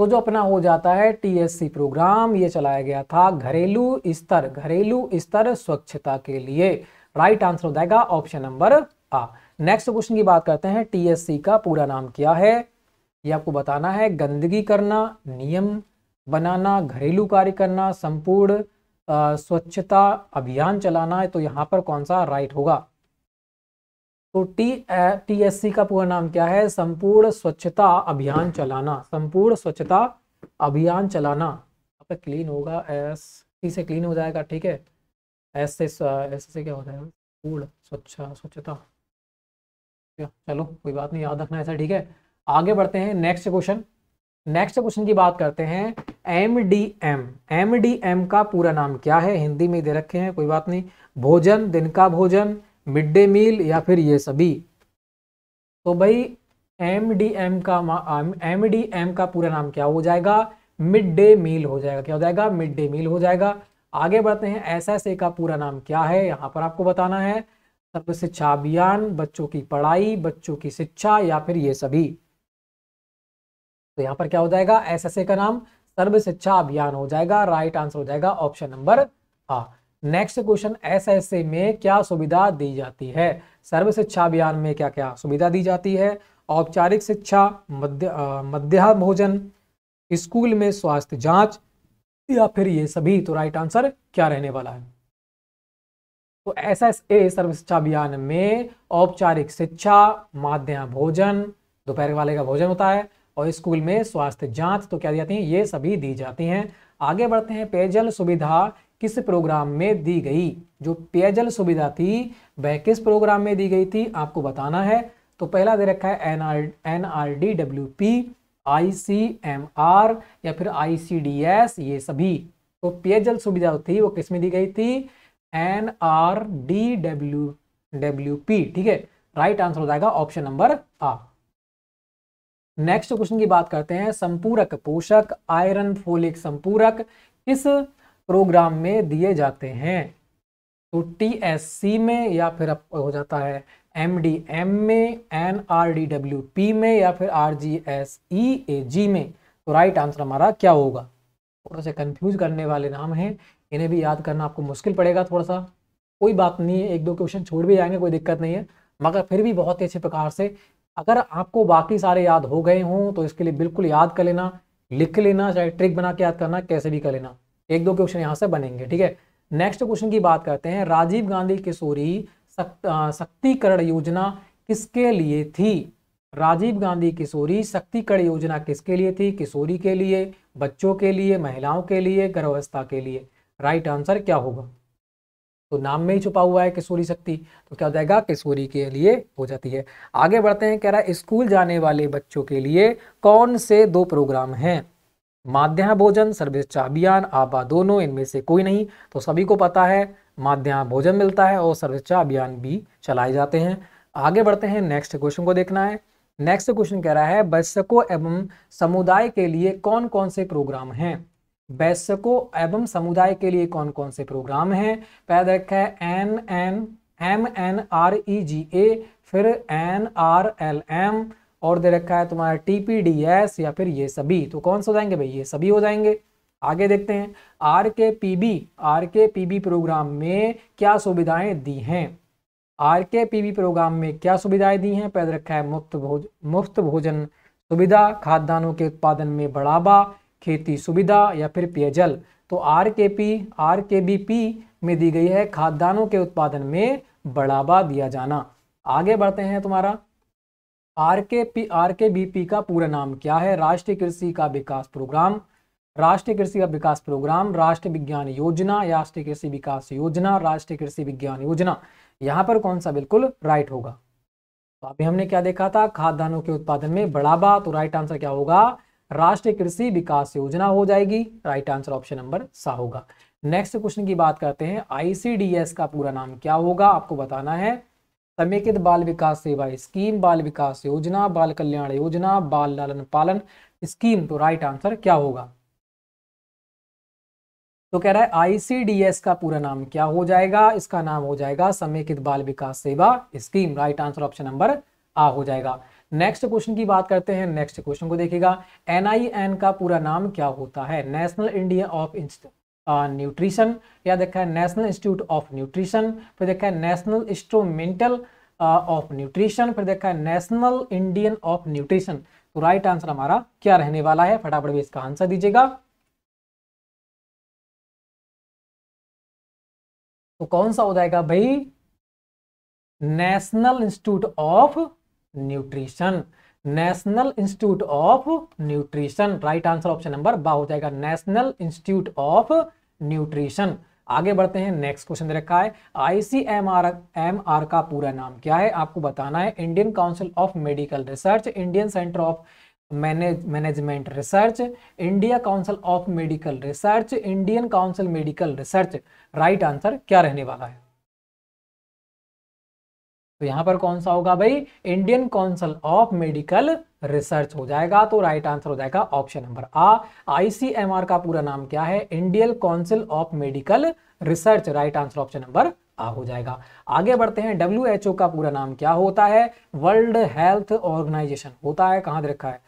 तो जो अपना हो जाता है टीएससी प्रोग्राम ये चलाया गया था घरेलू स्तर घरेलू स्तर स्वच्छता के लिए राइट आंसर हो जाएगा ऑप्शन नंबर आ नेक्स्ट क्वेश्चन की बात करते हैं टीएससी का पूरा नाम क्या है ये आपको बताना है गंदगी करना नियम बनाना घरेलू कार्य करना संपूर्ण स्वच्छता अभियान चलाना है तो यहाँ पर कौन सा राइट होगा तो टी टीएससी का पूरा नाम क्या है संपूर्ण स्वच्छता अभियान चलाना संपूर्ण स्वच्छता अभियान चलाना आपका क्लीन होगा एस टी से क्लीन हो जाएगा ठीक है एस से एस से क्या हो जाएगा पूर्ण स्वच्छ स्वच्छता चलो कोई बात नहीं याद रखना ऐसा ठीक है आगे बढ़ते हैं नेक्स्ट क्वेश्चन नेक्स्ट क्वेश्चन की बात करते हैं M D M M D M का पूरा नाम क्या है हिंदी में दे रखे हैं कोई बात नहीं भोजन दिन का भोजन मिड डे मील या फिर ये सभी तो भाई एम डी एम का एम डी एम का पूरा नाम क्या हो जाएगा मिड डे मील हो जाएगा क्या हो जाएगा मिड डे मील हो जाएगा आगे बढ़ते हैं एस एस ए का पूरा नाम क्या है यहाँ पर आपको बताना है सर्वशिक्षा शिक्षा अभियान बच्चों की पढ़ाई बच्चों की शिक्षा या फिर ये सभी तो यहाँ पर क्या हो जाएगा एस एस ए का नाम सर्व शिक्षा अभियान हो जाएगा राइट आंसर हो जाएगा ऑप्शन नंबर हाँ नेक्स्ट क्वेश्चन ए में क्या सुविधा दी जाती है सर्व शिक्षा अभियान में क्या क्या सुविधा दी जाती है औपचारिक शिक्षा मध्य भोजन स्कूल में स्वास्थ्य जांच या फिर ये सभी तो राइट आंसर क्या रहने वाला है तो एस एस ए सर्व शिक्षा अभियान में औपचारिक शिक्षा माध्यम भोजन दोपहर वाले का भोजन होता है और स्कूल में स्वास्थ्य जांच तो क्या दी जाती है ये सभी दी जाती हैं आगे बढ़ते हैं पेयजल सुविधा किस प्रोग्राम में दी गई जो पेयजल सुविधा थी वह किस प्रोग्राम में दी गई थी आपको बताना है तो पहला दे रखा है N R N R D W P I C M R या फिर आई सी डी एस ये सभी तो पेयजल सुविधा थी वो किस में दी गई थी N R D W W P ठीक है राइट आंसर हो जाएगा ऑप्शन नंबर आ नेक्स्ट क्वेश्चन की बात करते हैं संपूरक पोषक आयरन फोलिक संपूरक किस प्रोग्राम में दिए जाते हैं तो टी में या फिर हो जाता है एम डी एम में N R D W P में या फिर आर जी एस ई ए जी में तो राइट आंसर हमारा क्या होगा थोड़ा सा कंफ्यूज करने वाले नाम हैं इन्हें भी याद करना आपको मुश्किल पड़ेगा थोड़ा सा कोई बात नहीं है एक दो क्वेश्चन छोड़ भी जाएंगे कोई दिक्कत नहीं है मगर फिर भी बहुत ही अच्छे प्रकार से अगर आपको बाकी सारे याद हो गए हों तो इसके लिए बिल्कुल याद कर लेना लिख लेना चाहे ट्रिक बना के याद करना कैसे भी कर लेना एक दो क्वेश्चन यहाँ से बनेंगे ठीक है नेक्स्ट क्वेश्चन की बात करते हैं राजीव गांधी किशोरी शक्तिकरण योजना किसके लिए थी राजीव गांधी किशोरी शक्तिकरण योजना किसके लिए थी किशोरी के लिए बच्चों के लिए महिलाओं के लिए गर्भावस्था के लिए राइट आंसर क्या होगा तो नाम में ही छुपा हुआ है किशोरी शक्ति तो क्या हो जाएगा किशोरी के लिए हो जाती है आगे बढ़ते हैं कह रहा है स्कूल जाने वाले बच्चों के लिए कौन से दो प्रोग्राम हैं माध्या भोजन अभियान आपा दोनों इनमें से कोई नहीं तो सभी को पता है माध्या भोजन मिलता है और सर्वचा अभियान भी चलाए जाते हैं आगे बढ़ते हैं नेक्स्ट क्वेश्चन को देखना है नेक्स्ट क्वेश्चन कह रहा है वयस्कों एवं समुदाय के लिए कौन कौन से प्रोग्राम हैं वयस्कों एवं समुदाय के लिए कौन कौन से प्रोग्राम हैं पैदा रखा है N N M N R E G A फिर एन आर एल एम और दे रखा है तुम्हारा टी पी डी एस या फिर ये सभी तो कौन से हो जाएंगे भाई ये सभी हो जाएंगे आगे देखते हैं R K P B R K P B programme में क्या सुविधाएं दी हैं R K P B programme में क्या सुविधाएं दी हैं पहले रखा है मुफ्त भोज मुफ्त भोजन सुविधा खाद्यान्नों के उत्पादन में बढ़ावा खेती सुविधा या फिर पेयजल तो R K P R K B P में दी गई है खाद्यान्नों के उत्पादन में बढ़ावा दिया जाना आगे बढ़ते हैं तुम्हारा R K P R K B P का पूरा नाम क्या है राष्ट्रीय कृषि का विकास प्रोग्राम राष्ट्रीय कृषि का विकास प्रोग्राम राष्ट्रीय विज्ञान योजना राष्ट्रीय कृषि विकास योजना राष्ट्रीय कृषि विज्ञान योजना यहाँ पर कौन सा बिल्कुल राइट होगा तो अभी हमने क्या देखा था खाद्यान्नों के उत्पादन में बढ़ावा तो राइट आंसर क्या होगा राष्ट्रीय कृषि विकास योजना हो जाएगी राइट आंसर ऑप्शन नंबर सा होगा नेक्स्ट क्वेश्चन की बात करते हैं आईसीडीएस का पूरा नाम क्या होगा आपको बताना है समेकित बाल विकास सेवा स्कीम बाल विकास योजना बाल कल्याण योजना बाल लालन पालन स्कीम तो राइट आंसर क्या होगा तो कह रहा है आईसीडीएस का पूरा नाम क्या हो जाएगा इसका नाम हो जाएगा समेकित बाल विकास सेवा scheme right answer option number आ हो जाएगा नेक्स्ट क्वेश्चन की बात करते हैं नेक्स्ट क्वेश्चन को देखिएगा एनआईएन का पूरा नाम क्या होता है नेशनल इंडिया ऑफ न्यूट्रिशन या देखा है नेशनल इंस्टीट्यूट ऑफ न्यूट्रिशन फिर देखा है नेशनल इंस्ट्रूमेंटल ऑफ न्यूट्रिशन फिर देखा है नेशनल इंडियन ऑफ न्यूट्रिशन तो राइट आंसर हमारा क्या रहने वाला है फटाफट भी इसका आंसर दीजिएगा तो कौन सा हो जाएगा भाई national institute of nutrition national institute of nutrition right answer option number बा हो जाएगा नेशनल इंस्टीट्यूट ऑफ न्यूट्रिशन आगे बढ़ते हैं नेक्स्ट क्वेश्चन रखा है आईसीएमआर का पूरा नाम क्या है आपको बताना है Indian council of medical research Indian centre of manage management research India council of medical research Indian council medical research right answer क्या रहने वाला है तो यहां पर कौन सा होगा भाई Indian council of medical research हो जाएगा तो राइट आंसर हो जाएगा ऑप्शन नंबर आ आईसीएमआर का पूरा नाम क्या है Indian council of medical research right answer option number आ हो जाएगा आगे बढ़ते हैं डब्ल्यू का पूरा नाम क्या होता है वर्ल्ड हेल्थ ऑर्गेनाइजेशन होता है कहां रखा है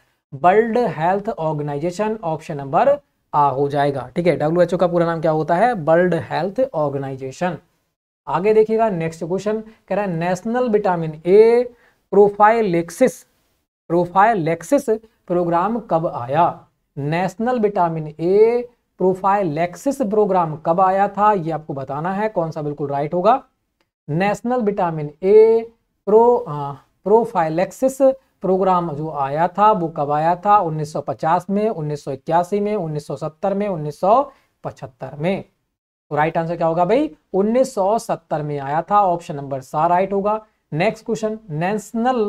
world health organisation option number आ हो जाएगा ठीक है डब्ल्यू का पूरा नाम क्या होता है वर्ल्ड हेल्थ ऑर्गेनाइजेशन आगे देखिएगा नेक्स्ट क्वेश्चन कह रहा है national vitamin A prophylaxis prophylaxis programme कब आया national vitamin A prophylaxis programme कब आया था ये आपको बताना है कौन सा बिल्कुल राइट होगा national vitamin A pro prophylaxis programme जो आया था वो कब आया था 1950 में 1981 में 1970 में 1975 में तो राइट आंसर क्या होगा भाई 1970 में आया था ऑप्शन नंबर सा राइट होगा next question national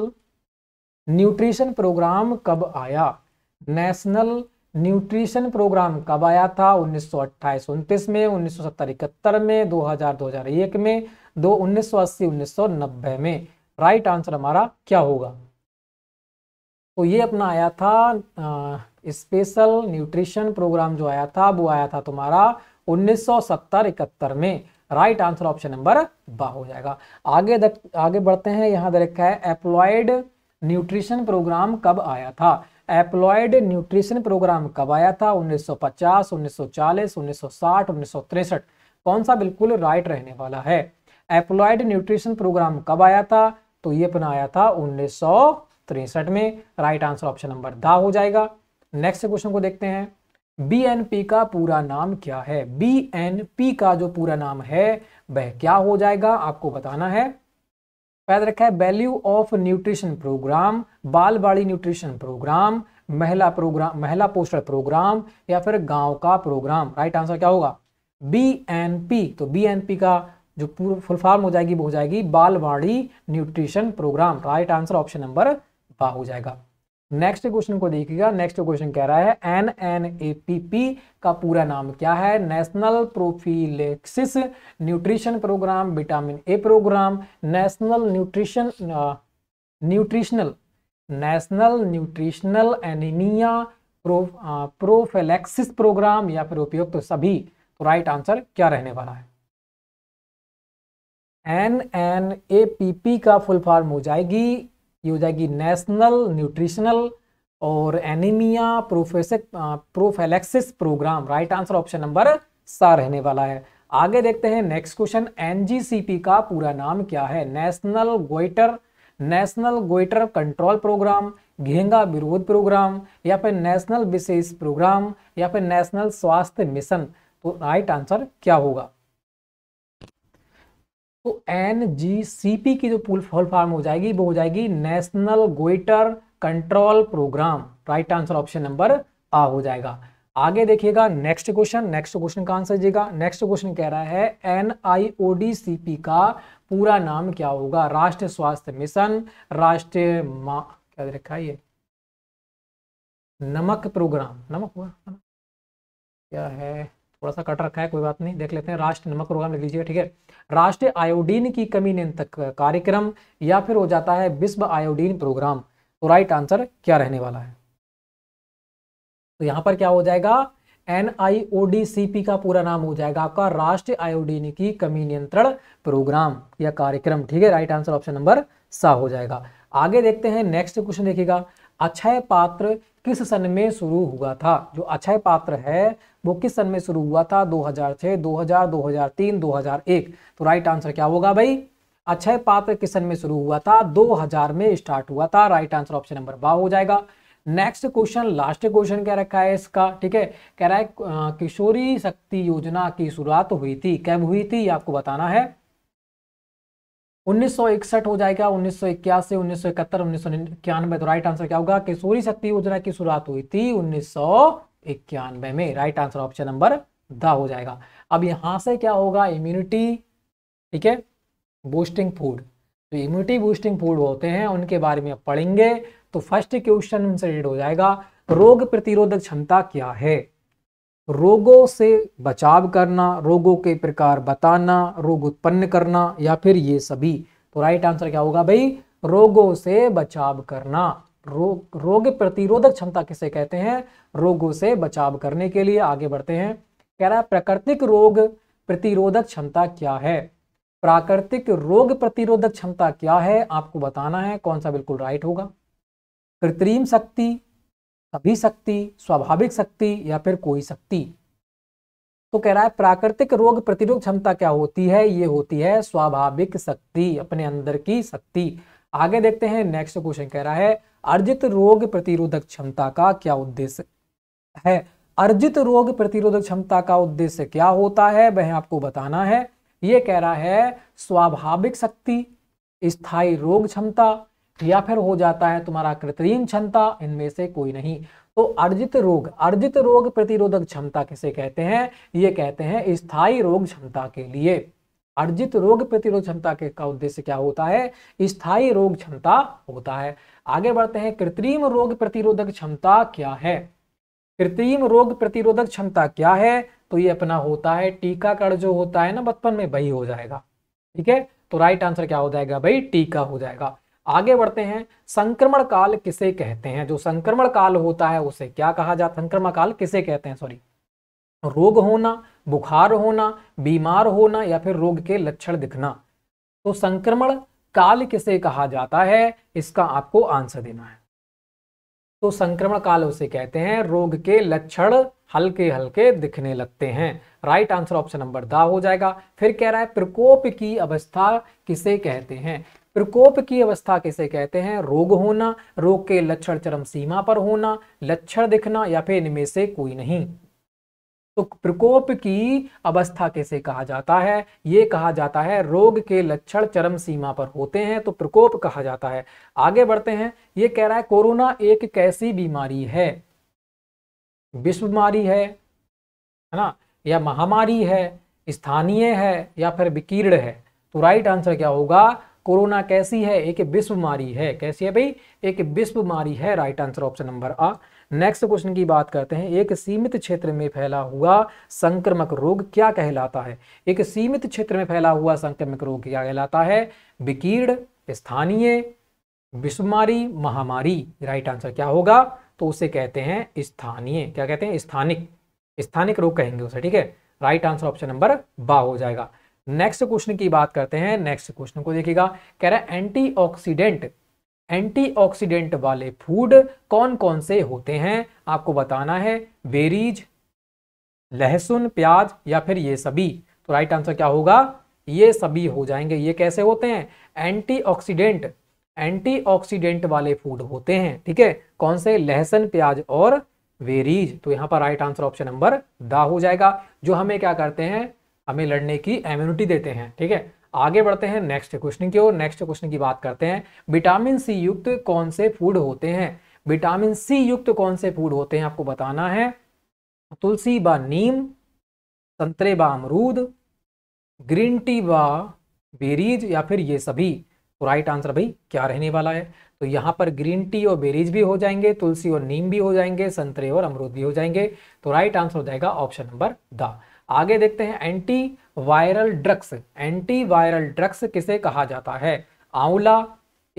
nutrition programme कब आया नेशनल न्यूट्रिशन प्रोग्राम कब आया था उन्नीस सौ में उन्नीस सौ में 2000 2001 में दो सौ नब्बे में राइट आंसर हमारा क्या होगा तो ये अपना आया था स्पेशल न्यूट्रिशन प्रोग्राम जो आया था वो आया था तुम्हारा सत्तर इकहत्तर में राइट आंसर ऑप्शन नंबर बा हो जाएगा आगे दक, आगे बढ़ते हैं यहां रखा है एप्लॉयड न्यूट्रिशन प्रोग्राम कब आया था एप्लॉयड न्यूट्रिशन प्रोग्राम कब आया था 1950, 1940, 1960, 1963 कौन सा बिल्कुल राइट रहने वाला है एप्लॉयड न्यूट्रिशन प्रोग्राम कब आया था तो ये अपना आया था उन्नीस में राइट आंसर ऑप्शन नंबर दा हो जाएगा नेक्स्ट क्वेश्चन को देखते हैं बीएनपी का पूरा नाम क्या है बीएनपी का जो पूरा नाम है वह क्या हो जाएगा आपको बताना है याद रखा है वैल्यू ऑफ न्यूट्रिशन प्रोग्राम बाल बाड़ी न्यूट्रिशन प्रोग्राम महिला प्रोग्राम महिला पोषण प्रोग्राम या फिर गांव का प्रोग्राम राइट आंसर क्या होगा बी एन पी तो बी एन पी का जो पूर्व फुल फॉर्म हो जाएगी वो हो जाएगी बालवाड़ी nutrition programme right answer option number बा हो जाएगा नेक्स्ट क्वेश्चन को देखिएगा नेक्स्ट क्वेश्चन कह रहा है N N A P P का पूरा नाम क्या है national prophylaxis nutrition programme vitamin A programme national nutrition nutritional national nutritional anaemia prophylaxis prophylaxis programme या फिर उपयुक्त तो सभी तो राइट आंसर क्या रहने वाला है N N A P P का फुल फॉर्म हो जाएगी ये हो जाएगी नेशनल न्यूट्रिशनल और एनीमिया प्रोफेसिक prophylaxis programme right answer option number सा रहने वाला है आगे देखते हैं नेक्स्ट क्वेश्चन एनजीसीपी का पूरा नाम क्या है national goitre national goitre control programme घेंगा विरोध प्रोग्राम या फिर नेशनल विशेष प्रोग्राम या फिर नेशनल स्वास्थ्य मिशन तो राइट आंसर क्या होगा तो एन जी सी पी की जो फुल फॉर्म हो जाएगी वो हो जाएगी national goitre control programme right answer option number आ हो जाएगा आगे देखिएगा नेक्स्ट क्वेश्चन नेक्स्ट क्वेश्चन का आंसर दीजिएगा नेक्स्ट क्वेश्चन कह रहा है N I O D C P का पूरा नाम क्या होगा राष्ट्रीय स्वास्थ्य मिशन राष्ट्रीय मा क्या रखा है ये नमक प्रोग्राम नमक हुआ क्या है थोड़ा सा कट रखा है कोई बात नहीं देख लेते हैं राष्ट्र नमक प्रोग्राम लिख लीजिए ठीक है राष्ट्रीय आयोडीन की कमी नियंत्रक कार्यक्रम या फिर हो जाता है विश्व आयोडीन प्रोग्राम तो राइट आंसर क्या रहने वाला है तो यहां पर क्या हो जाएगा एन का पूरा नाम हो जाएगा आपका राष्ट्रीय आयोडीन की कमी नियंत्रण प्रोग्राम या कार्यक्रम ठीक है राइट आंसर ऑप्शन नंबर सा हो जाएगा आगे देखते हैं नेक्स्ट क्वेश्चन देखिएगा अक्षय पात्र किस सन में शुरू हुआ था जो अक्षय पात्र है वो किस सन में शुरू हुआ था 2006, 2000, 2003, 2001 तो राइट आंसर क्या होगा भाई अक्षय पात्र किस सन में शुरू हुआ था 2000 में स्टार्ट हुआ था राइट आंसर ऑप्शन नंबर बा हो जाएगा नेक्स्ट क्वेश्चन लास्ट क्वेश्चन क्या रखा है इसका ठीक है कह रहा है किशोरी शक्ति योजना की शुरुआत हुई थी कब हुई थी आपको बताना है 1961 हो जाएगा उन्नीस सौ इक्यासी उन्नीस सौ इकहत्तर उन्नीस सौ इक्यानवे तो राइट आंसर क्या होगा किशोरी शक्ति योजना की शुरुआत हुई थी उन्नीस सौ इक्यानवे में right answer option number the हो जाएगा अब यहां से क्या होगा इम्यूनिटी ठीक है बूस्टिंग फूड तो इम्यूनिटी बूस्टिंग फूड होते हैं उनके बारे में पढ़ेंगे तो फर्स्ट क्वेश्चन उनसे हो जाएगा रोग प्रतिरोधक क्षमता क्या है रोगों से बचाव करना रोगों के प्रकार बताना रोग उत्पन्न करना या फिर ये सभी तो राइट आंसर क्या होगा भाई रोगों से बचाव करना रोग रोग प्रतिरोधक क्षमता किसे कहते हैं रोगों से बचाव करने के लिए आगे बढ़ते हैं कह रहा है प्राकृतिक रोग प्रतिरोधक क्षमता क्या है प्राकृतिक रोग प्रतिरोधक क्षमता क्या है आपको बताना है कौन सा बिल्कुल राइट होगा कृत्रिम शक्ति शक्ति स्वाभाविक शक्ति या फिर कोई शक्ति तो कह रहा है प्राकृतिक रोग प्रतिरोध क्षमता क्या होती है ये होती है स्वाभाविक शक्ति अपने अंदर की शक्ति आगे देखते हैं नेक्स्ट क्वेश्चन कह रहा है अर्जित रोग प्रतिरोधक क्षमता का क्या उद्देश्य है अर्जित रोग प्रतिरोधक क्षमता का उद्देश्य क्या होता है वह आपको बताना है ये कह रहा है स्वाभाविक शक्ति स्थायी रोग क्षमता या फिर हो जाता है तुम्हारा कृत्रिम क्षमता इनमें से कोई नहीं तो अर्जित रोग अर्जित रोग प्रतिरोधक क्षमता किसे कहते हैं ये कहते हैं स्थायी रोग क्षमता के लिए अर्जित रोग प्रतिरोध क्षमता के का उद्देश्य क्या होता है स्थायी रोग क्षमता होता है आगे बढ़ते हैं कृत्रिम रोग प्रतिरोधक क्षमता क्या है कृत्रिम रोग प्रतिरोधक क्षमता क्या है तो ये अपना होता है टीकाकरण जो होता है ना बचपन में वही हो जाएगा ठीक है तो राइट आंसर क्या हो जाएगा भाई टीका हो जाएगा आगे बढ़ते हैं संक्रमण काल किसे कहते हैं जो संक्रमण काल होता है उसे क्या कहा जाता है संक्रमण काल किसे कहते हैं सॉरी रोग होना बुखार होना बीमार होना या फिर रोग के लक्षण दिखना तो संक्रमण काल किसे कहा जाता है इसका आपको आंसर देना है तो संक्रमण काल उसे कहते हैं रोग के लक्षण हल्के हल्के दिखने लगते हैं राइट आंसर ऑप्शन नंबर दा हो जाएगा फिर कह रहा है प्रकोप की अवस्था किसे कहते हैं प्रकोप की अवस्था किसे कहते हैं रोग होना रोग के लक्षण चरम सीमा पर होना लक्षण दिखना या फिर इनमें से कोई नहीं तो प्रकोप की अवस्था कैसे कहा जाता है ये कहा जाता है रोग के लक्षण चरम सीमा पर होते हैं तो प्रकोप कहा जाता है आगे बढ़ते हैं ये कह रहा है कोरोना एक कैसी बीमारी है विश्व बीमारी है है ना या महामारी है स्थानीय है या फिर विकीर्ण है तो राइट आंसर क्या होगा कोरोना कैसी है एक विश्व मारी है कैसी है भाई एक विश्व मारी है राइट आंसर ऑप्शन नंबर आ नेक्स्ट क्वेश्चन की बात करते हैं एक सीमित क्षेत्र में फैला हुआ संक्रमक रोग क्या कहलाता है एक सीमित क्षेत्र में फैला हुआ संक्रमक रोग क्या कहलाता है विकीर्ण स्थानीय विश्वमारी महामारी राइट आंसर क्या होगा तो उसे कहते हैं स्थानीय क्या कहते हैं स्थानिक स्थानिक रोग कहेंगे उसे ठीक है राइट आंसर ऑप्शन नंबर बा हो जाएगा नेक्स्ट क्वेश्चन की बात करते हैं नेक्स्ट क्वेश्चन को देखिएगा कह रहा है एंटीऑक्सीडेंट एंटीऑक्सीडेंट वाले फूड कौन कौन से होते हैं आपको बताना है बेरीज लहसुन प्याज या फिर ये सभी तो राइट आंसर क्या होगा ये सभी हो जाएंगे ये कैसे होते हैं एंटीऑक्सीडेंट एंटीऑक्सीडेंट वाले फूड होते हैं ठीक है कौन से लहसुन प्याज और वेरीज तो यहां पर राइट आंसर ऑप्शन नंबर दा हो जाएगा जो हमें क्या करते हैं हमें लड़ने की इम्यूनिटी देते हैं ठीक है आगे बढ़ते हैं नेक्स्ट क्वेश्चन की ओर नेक्स्ट क्वेश्चन की बात करते हैं विटामिन सी युक्त कौन से फूड होते हैं विटामिन सी युक्त कौन से फूड होते हैं आपको बताना है तुलसी बा नीम संतरे बा अमरूद ग्रीन टी बा बेरीज या फिर ये सभी तो राइट आंसर भाई क्या रहने वाला है तो यहाँ पर ग्रीन टी और बेरीज भी हो जाएंगे तुलसी और नीम भी हो जाएंगे संतरे और अमरूद भी हो जाएंगे तो राइट आंसर हो जाएगा ऑप्शन नंबर द आगे देखते हैं anti viral drugs anti viral drugs किसे कहा जाता है आंवला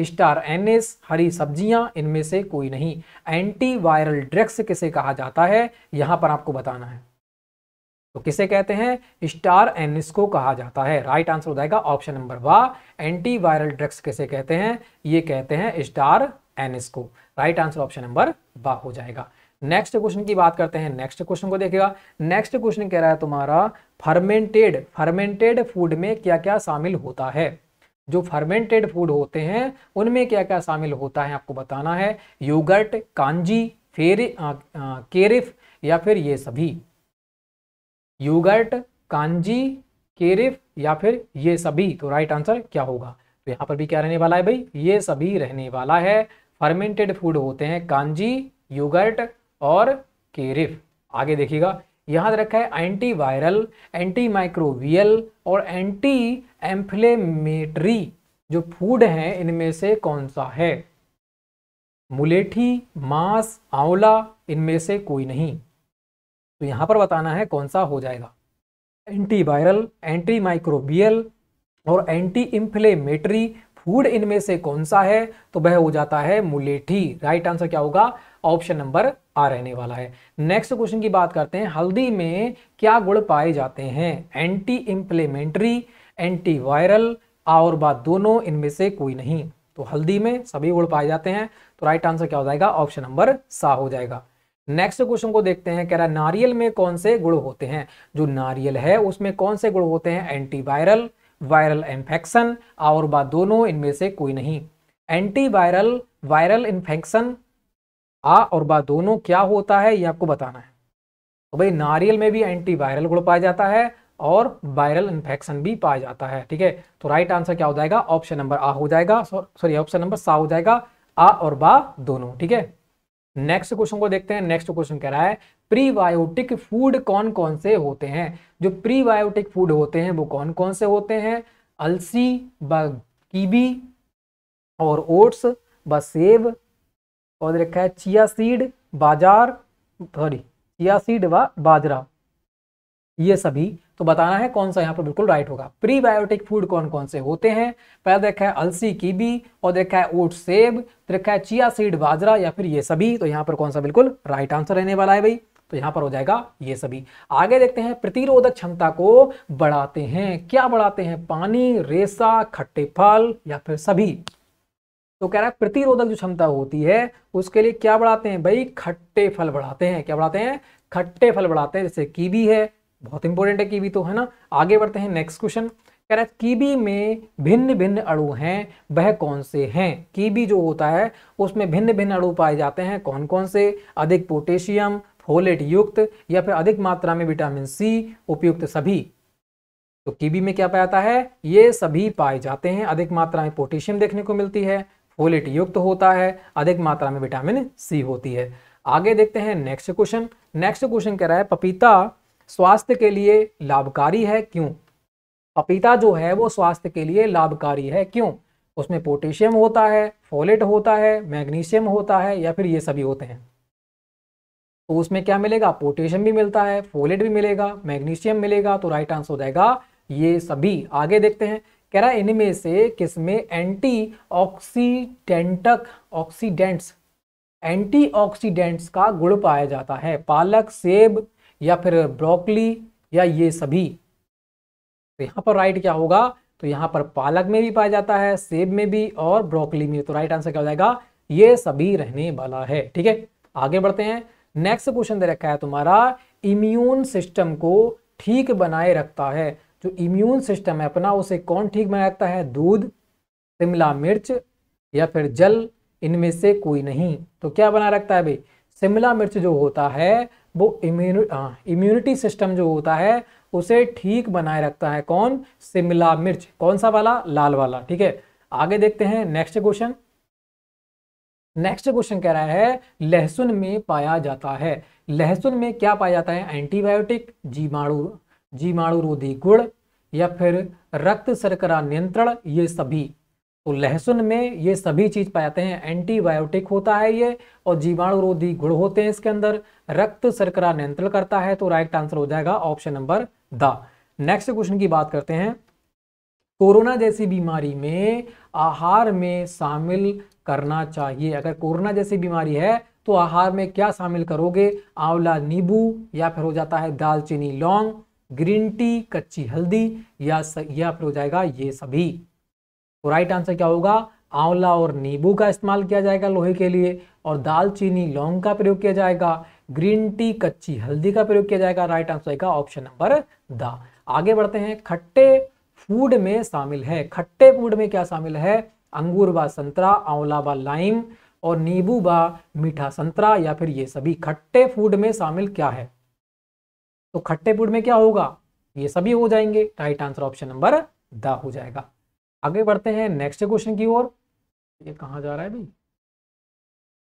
स्टार एनएस हरी सब्जियां इनमें से कोई नहीं एंटी वायरल ड्रग्स किसे कहा जाता है यहां पर आपको बताना है तो किसे कहते हैं स्टार एनिस को कहा जाता है राइट आंसर हो जाएगा ऑप्शन नंबर वा एंटी वायरल ड्रग्स किसे कहते हैं ये कहते हैं स्टार एनिस को राइट आंसर ऑप्शन नंबर वा हो जाएगा नेक्स्ट क्वेश्चन की बात करते हैं नेक्स्ट क्वेश्चन को देखेगा नेक्स्ट क्वेश्चन कह रहा है तुम्हारा फर्मेंटेड फर्मेंटेड फूड में क्या क्या शामिल होता है जो फर्मेंटेड फूड होते हैं उनमें क्या क्या शामिल होता है आपको बताना है योगर्ट कांजी फेरे केरिफ या फिर ये सभी योगर्ट कांजी केरिफ या फिर ये सभी तो राइट आंसर क्या होगा तो यहां पर भी क्या रहने वाला है भाई ये सभी रहने वाला है फर्मेंटेड फूड होते हैं कांजी योगर्ट और केरिफ आगे देखिएगा याद रखा है एंटी वायरल एंटी माइक्रोवियल और एंटी एम्फ्लेमेटरी जो फूड हैं इनमें से कौन सा है मुलेठी मांस आंवला इनमें से कोई नहीं तो यहाँ पर बताना है कौन सा हो जाएगा एंटी वायरल एंटी माइक्रोबियल और एंटी इंफ्लेमेटरी फूड इनमें से कौन सा है तो वह हो जाता है मुलेठी राइट आंसर क्या होगा ऑप्शन नंबर आ रहने वाला है नेक्स्ट क्वेश्चन की बात करते हैं हल्दी में क्या गुण पाए जाते हैं एंटी इंप्लीमेंट्री एंटी वायरल और बात दोनों इनमें से कोई नहीं तो हल्दी में सभी गुण पाए जाते हैं तो राइट आंसर क्या हो जाएगा ऑप्शन नंबर सा हो जाएगा नेक्स्ट क्वेश्चन को देखते हैं कह रहा है नारियल में कौन से गुण होते हैं जो नारियल है उसमें कौन से गुण होते हैं एंटीवायरल वायरल इंफेक्शन और बात दोनों इनमें से कोई नहीं एंटीवायरल वायरल इन्फेक्शन आ और बा दोनों क्या होता है ये आपको बताना है तो भाई नारियल में भी एंटीवायरल गुड़ पाया जाता है और वायरल इन्फेक्शन भी पाया जाता है ठीक है तो राइट आंसर क्या हो जाएगा ऑप्शन नंबर आ हो जाएगा सॉरी ऑप्शन नंबर सा हो जाएगा आ और बा दोनों ठीक है नेक्स्ट क्वेश्चन को देखते हैं नेक्स्ट क्वेश्चन कह रहा है प्रीबायोटिक फूड कौन कौन से होते हैं जो प्रीबायोटिक फूड होते हैं वो कौन कौन से होते हैं अलसी बीबी और ओट्स व सेब पौधे रखा है चिया सीड बाजार सॉरी चिया सीड व बाजरा ये सभी तो बताना है कौन सा यहाँ पर बिल्कुल राइट होगा प्रीबायोटिक फूड कौन कौन से होते हैं पहले देखा है अलसी भी और देखा है ओट सेब तो देखा है चिया सीड बाजरा या फिर ये सभी तो यहाँ पर कौन सा बिल्कुल राइट आंसर रहने वाला है भाई तो यहाँ पर हो जाएगा ये सभी आगे देखते हैं प्रतिरोधक क्षमता को बढ़ाते हैं क्या बढ़ाते हैं पानी रेसा खट्टे फल या फिर सभी तो कह रहा है प्रतिरोधक जो क्षमता होती है उसके लिए क्या बढ़ाते हैं भाई खट्टे फल बढ़ाते हैं क्या बढ़ाते हैं खट्टे फल बढ़ाते हैं जैसे कीवी है बहुत इंपॉर्टेंट है कीवी तो है ना आगे बढ़ते हैं नेक्स्ट क्वेश्चन कह रहा है कीवी में भिन्न भिन्न अणु हैं वह कौन से हैं कीवी जो होता है उसमें भिन्न भिन्न अणु पाए जाते हैं कौन कौन से अधिक पोटेशियम फोलेट युक्त या फिर अधिक मात्रा में विटामिन सी उपयुक्त सभी तो कीवी में क्या पाया जाता है ये सभी पाए जाते हैं अधिक मात्रा में पोटेशियम देखने को मिलती है फोलेट युक्त होता है अधिक मात्रा में विटामिन सी होती है आगे देखते हैं नेक्स्ट क्वेश्चन नेक्स्ट क्वेश्चन कह रहा है पपीता स्वास्थ्य के लिए लाभकारी है क्यों पपीता जो है वो स्वास्थ्य के लिए लाभकारी है क्यों उसमें पोटेशियम होता है फोलेट होता है मैग्नीशियम होता है या फिर ये सभी होते हैं तो उसमें क्या मिलेगा पोटेशियम भी मिलता है फोलेट भी मिलेगा मैग्नीशियम मिलेगा तो राइट आंसर हो जाएगा ये सभी आगे देखते हैं कह रहा है इनमें से किसमें antioxidant oxidants antioxidants का गुण पाया जाता है पालक सेब या फिर ब्रोकली या ये सभी तो यहां पर राइट क्या होगा तो यहां पर पालक में भी पाया जाता है सेब में भी और ब्रोकली में तो राइट आंसर क्या हो जाएगा ये सभी रहने वाला है ठीक है आगे बढ़ते हैं नेक्स्ट क्वेश्चन दे रखा है तुम्हारा इम्यून सिस्टम को ठीक बनाए रखता है जो इम्यून सिस्टम है अपना उसे कौन ठीक रखता है दूध शिमला मिर्च या फिर जल इनमें से कोई नहीं तो क्या बना रखता है भाई शिमला मिर्च जो होता है वो इम्यून इम्यूनिटी सिस्टम जो होता है उसे ठीक बनाए रखता है कौन शिमला मिर्च कौन सा वाला लाल वाला ठीक है आगे देखते हैं नेक्स्ट क्वेश्चन नेक्स्ट क्वेश्चन कह रहा है लहसुन में पाया जाता है लहसुन में क्या पाया जाता है एंटीबायोटिक जीवाणु जीवाणुरोधी गुड़ या फिर रक्त शर्करा नियंत्रण ये सभी तो लहसुन में ये सभी चीज पाए जाते हैं एंटीबायोटिक होता है ये और जीवाणुरोधी गुण होते हैं इसके अंदर रक्त शर्करा नियंत्रण करता है तो राइट आंसर हो जाएगा option number the next question की बात करते हैं कोरोना जैसी बीमारी में आहार में शामिल करना चाहिए अगर कोरोना जैसी बीमारी है तो आहार में क्या शामिल करोगे आंवला नींबू या फिर हो जाता है दालचीनी लौंग ग्रीन टी कच्ची हल्दी या स, या फिर हो जाएगा ये सभी तो राइट आंसर क्या होगा आंवला और नींबू का इस्तेमाल किया जाएगा लोहे के लिए और दालचीनी लौंग का प्रयोग किया जाएगा ग्रीन टी कच्ची हल्दी का प्रयोग किया जाएगा राइट आंसर आएगा ऑप्शन नंबर द आगे बढ़ते हैं खट्टे फूड में शामिल है खट्टे फूड में क्या शामिल है अंगूर व संतरा आंवला व लाइम और नींबू व मीठा संतरा या फिर ये सभी खट्टे फूड में शामिल क्या है तो खट्टेपुर में क्या होगा ये सभी हो जाएंगे right answer option number the हो जाएगा आगे बढ़ते हैं नेक्स्ट क्वेश्चन की ओर ये कहाँ जा रहा है भाई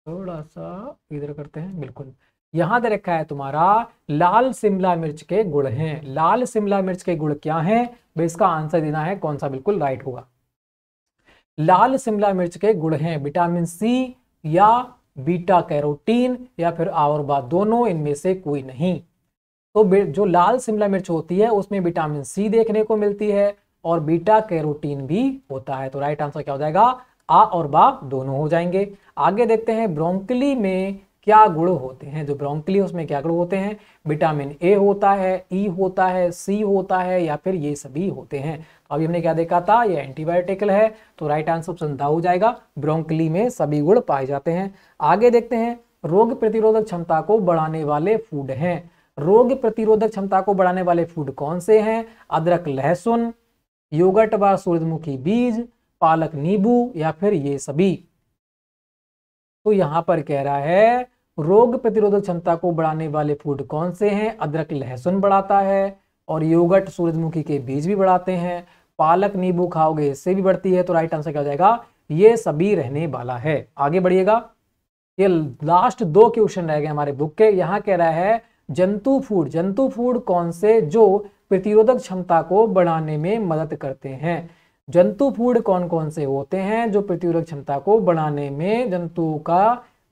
थोड़ा सा इधर करते हैं बिल्कुल यहां दे रखा है तुम्हारा लाल शिमला मिर्च के गुड़ हैं लाल शिमला मिर्च के गुड़ क्या हैं भाई इसका आंसर देना है कौन सा बिल्कुल राइट होगा लाल शिमला मिर्च के गुड़ हैं विटामिन सी या बीटा कैरोटीन या फिर आवरबा दोनों इनमें से कोई नहीं तो जो लाल शिमला मिर्च होती है उसमें विटामिन सी देखने को मिलती है और बीटा कैरोटीन भी होता है तो राइट आंसर क्या हो जाएगा आ और बा दोनों हो जाएंगे आगे देखते हैं ब्रोंकली में क्या गुण होते हैं जो ब्रोंकली उसमें क्या गुण होते हैं विटामिन ए होता है ई e होता है सी होता है या फिर ये सभी होते हैं तो अभी हमने क्या देखा था ये एंटीबायोटिकल है तो राइट आंसर ऑप्शन दा हो जाएगा ब्रोंकली में सभी गुण पाए जाते हैं आगे देखते हैं रोग प्रतिरोधक क्षमता को बढ़ाने वाले फूड हैं रोग प्रतिरोधक क्षमता को बढ़ाने वाले फूड कौन से हैं अदरक लहसुन योगर्ट व सूर्यमुखी बीज पालक नींबू या फिर ये सभी तो यहां पर कह रहा है रोग प्रतिरोधक क्षमता को बढ़ाने वाले फूड कौन से हैं अदरक लहसुन बढ़ाता है और योगर्ट सूरजमुखी के बीज भी बढ़ाते हैं पालक नींबू खाओगे इससे भी बढ़ती है तो राइट आंसर क्या हो जाएगा ये सभी रहने वाला है आगे बढ़िएगा ये लास्ट दो क्वेश्चन रह गए हमारे बुक के यहाँ कह रहा है जंतु फूड जंतु फूड कौन से जो प्रतिरोधक क्षमता को बढ़ाने में मदद करते हैं जंतु फूड कौन कौन से होते हैं जो प्रतिरोधक क्षमता को बढ़ाने में जंतुओं का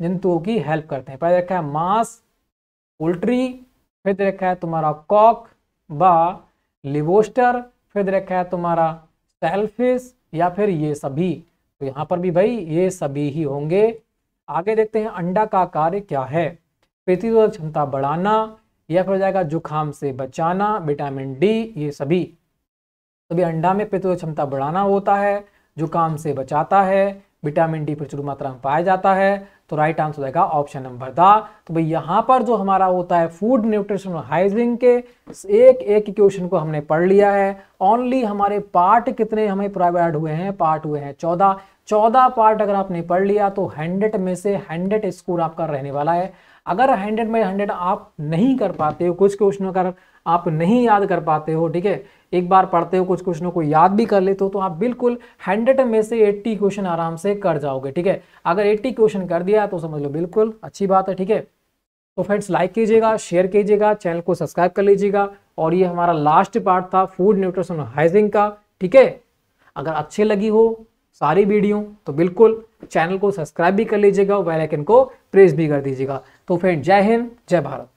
जंतुओं की हेल्प करते हैं पहले रखा है मांस पोल्ट्री फिर रखा है तुम्हारा कॉक व लिवोस्टर फिर रखा है तुम्हारा सेल्फिश या फिर ये सभी तो यहाँ पर भी भाई ये सभी ही होंगे आगे देखते हैं अंडा का कार्य क्या है प्रतिरोधक क्षमता बढ़ाना या फिर हो जाएगा जुखाम से बचाना विटामिन डी ये सभी सभी अंडा में प्रतिरोधक क्षमता बढ़ाना होता है जुकाम से बचाता है विटामिन डी प्रचुर मात्रा में पाया जाता है तो राइट आंसर हो जाएगा ऑप्शन नंबर दा तो भाई यहाँ पर जो हमारा होता है फूड न्यूट्रिशन और हाइजीन के एक एक क्वेश्चन को हमने पढ़ लिया है ओनली हमारे पार्ट कितने हमें प्रोवाइड हुए हैं पार्ट हुए हैं चौदह चौदह पार्ट अगर आपने पढ़ लिया तो हंड्रेड में से हंड्रेड स्कोर आपका रहने वाला है अगर हंड्रेड बाई हंड्रेड आप नहीं कर पाते हो कुछ क्वेश्चनों का आप नहीं याद कर पाते हो ठीक है एक बार पढ़ते हो कुछ क्वेश्चनों को याद भी कर लेते हो तो आप बिल्कुल हंड्रेड में से एट्टी क्वेश्चन आराम से कर जाओगे ठीक है अगर एट्टी क्वेश्चन कर दिया तो समझ लो बिल्कुल अच्छी बात है ठीक है तो फ्रेंड्स लाइक कीजिएगा शेयर कीजिएगा चैनल को सब्सक्राइब कर लीजिएगा और ये हमारा लास्ट पार्ट था फूड न्यूट्रिशन हाइजिंग का ठीक है अगर अच्छे लगी हो सारी वीडियो तो बिल्कुल चैनल को सब्सक्राइब भी कर लीजिएगा बेल आइकन को प्रेस भी कर दीजिएगा तो फिर जय हिंद जय भारत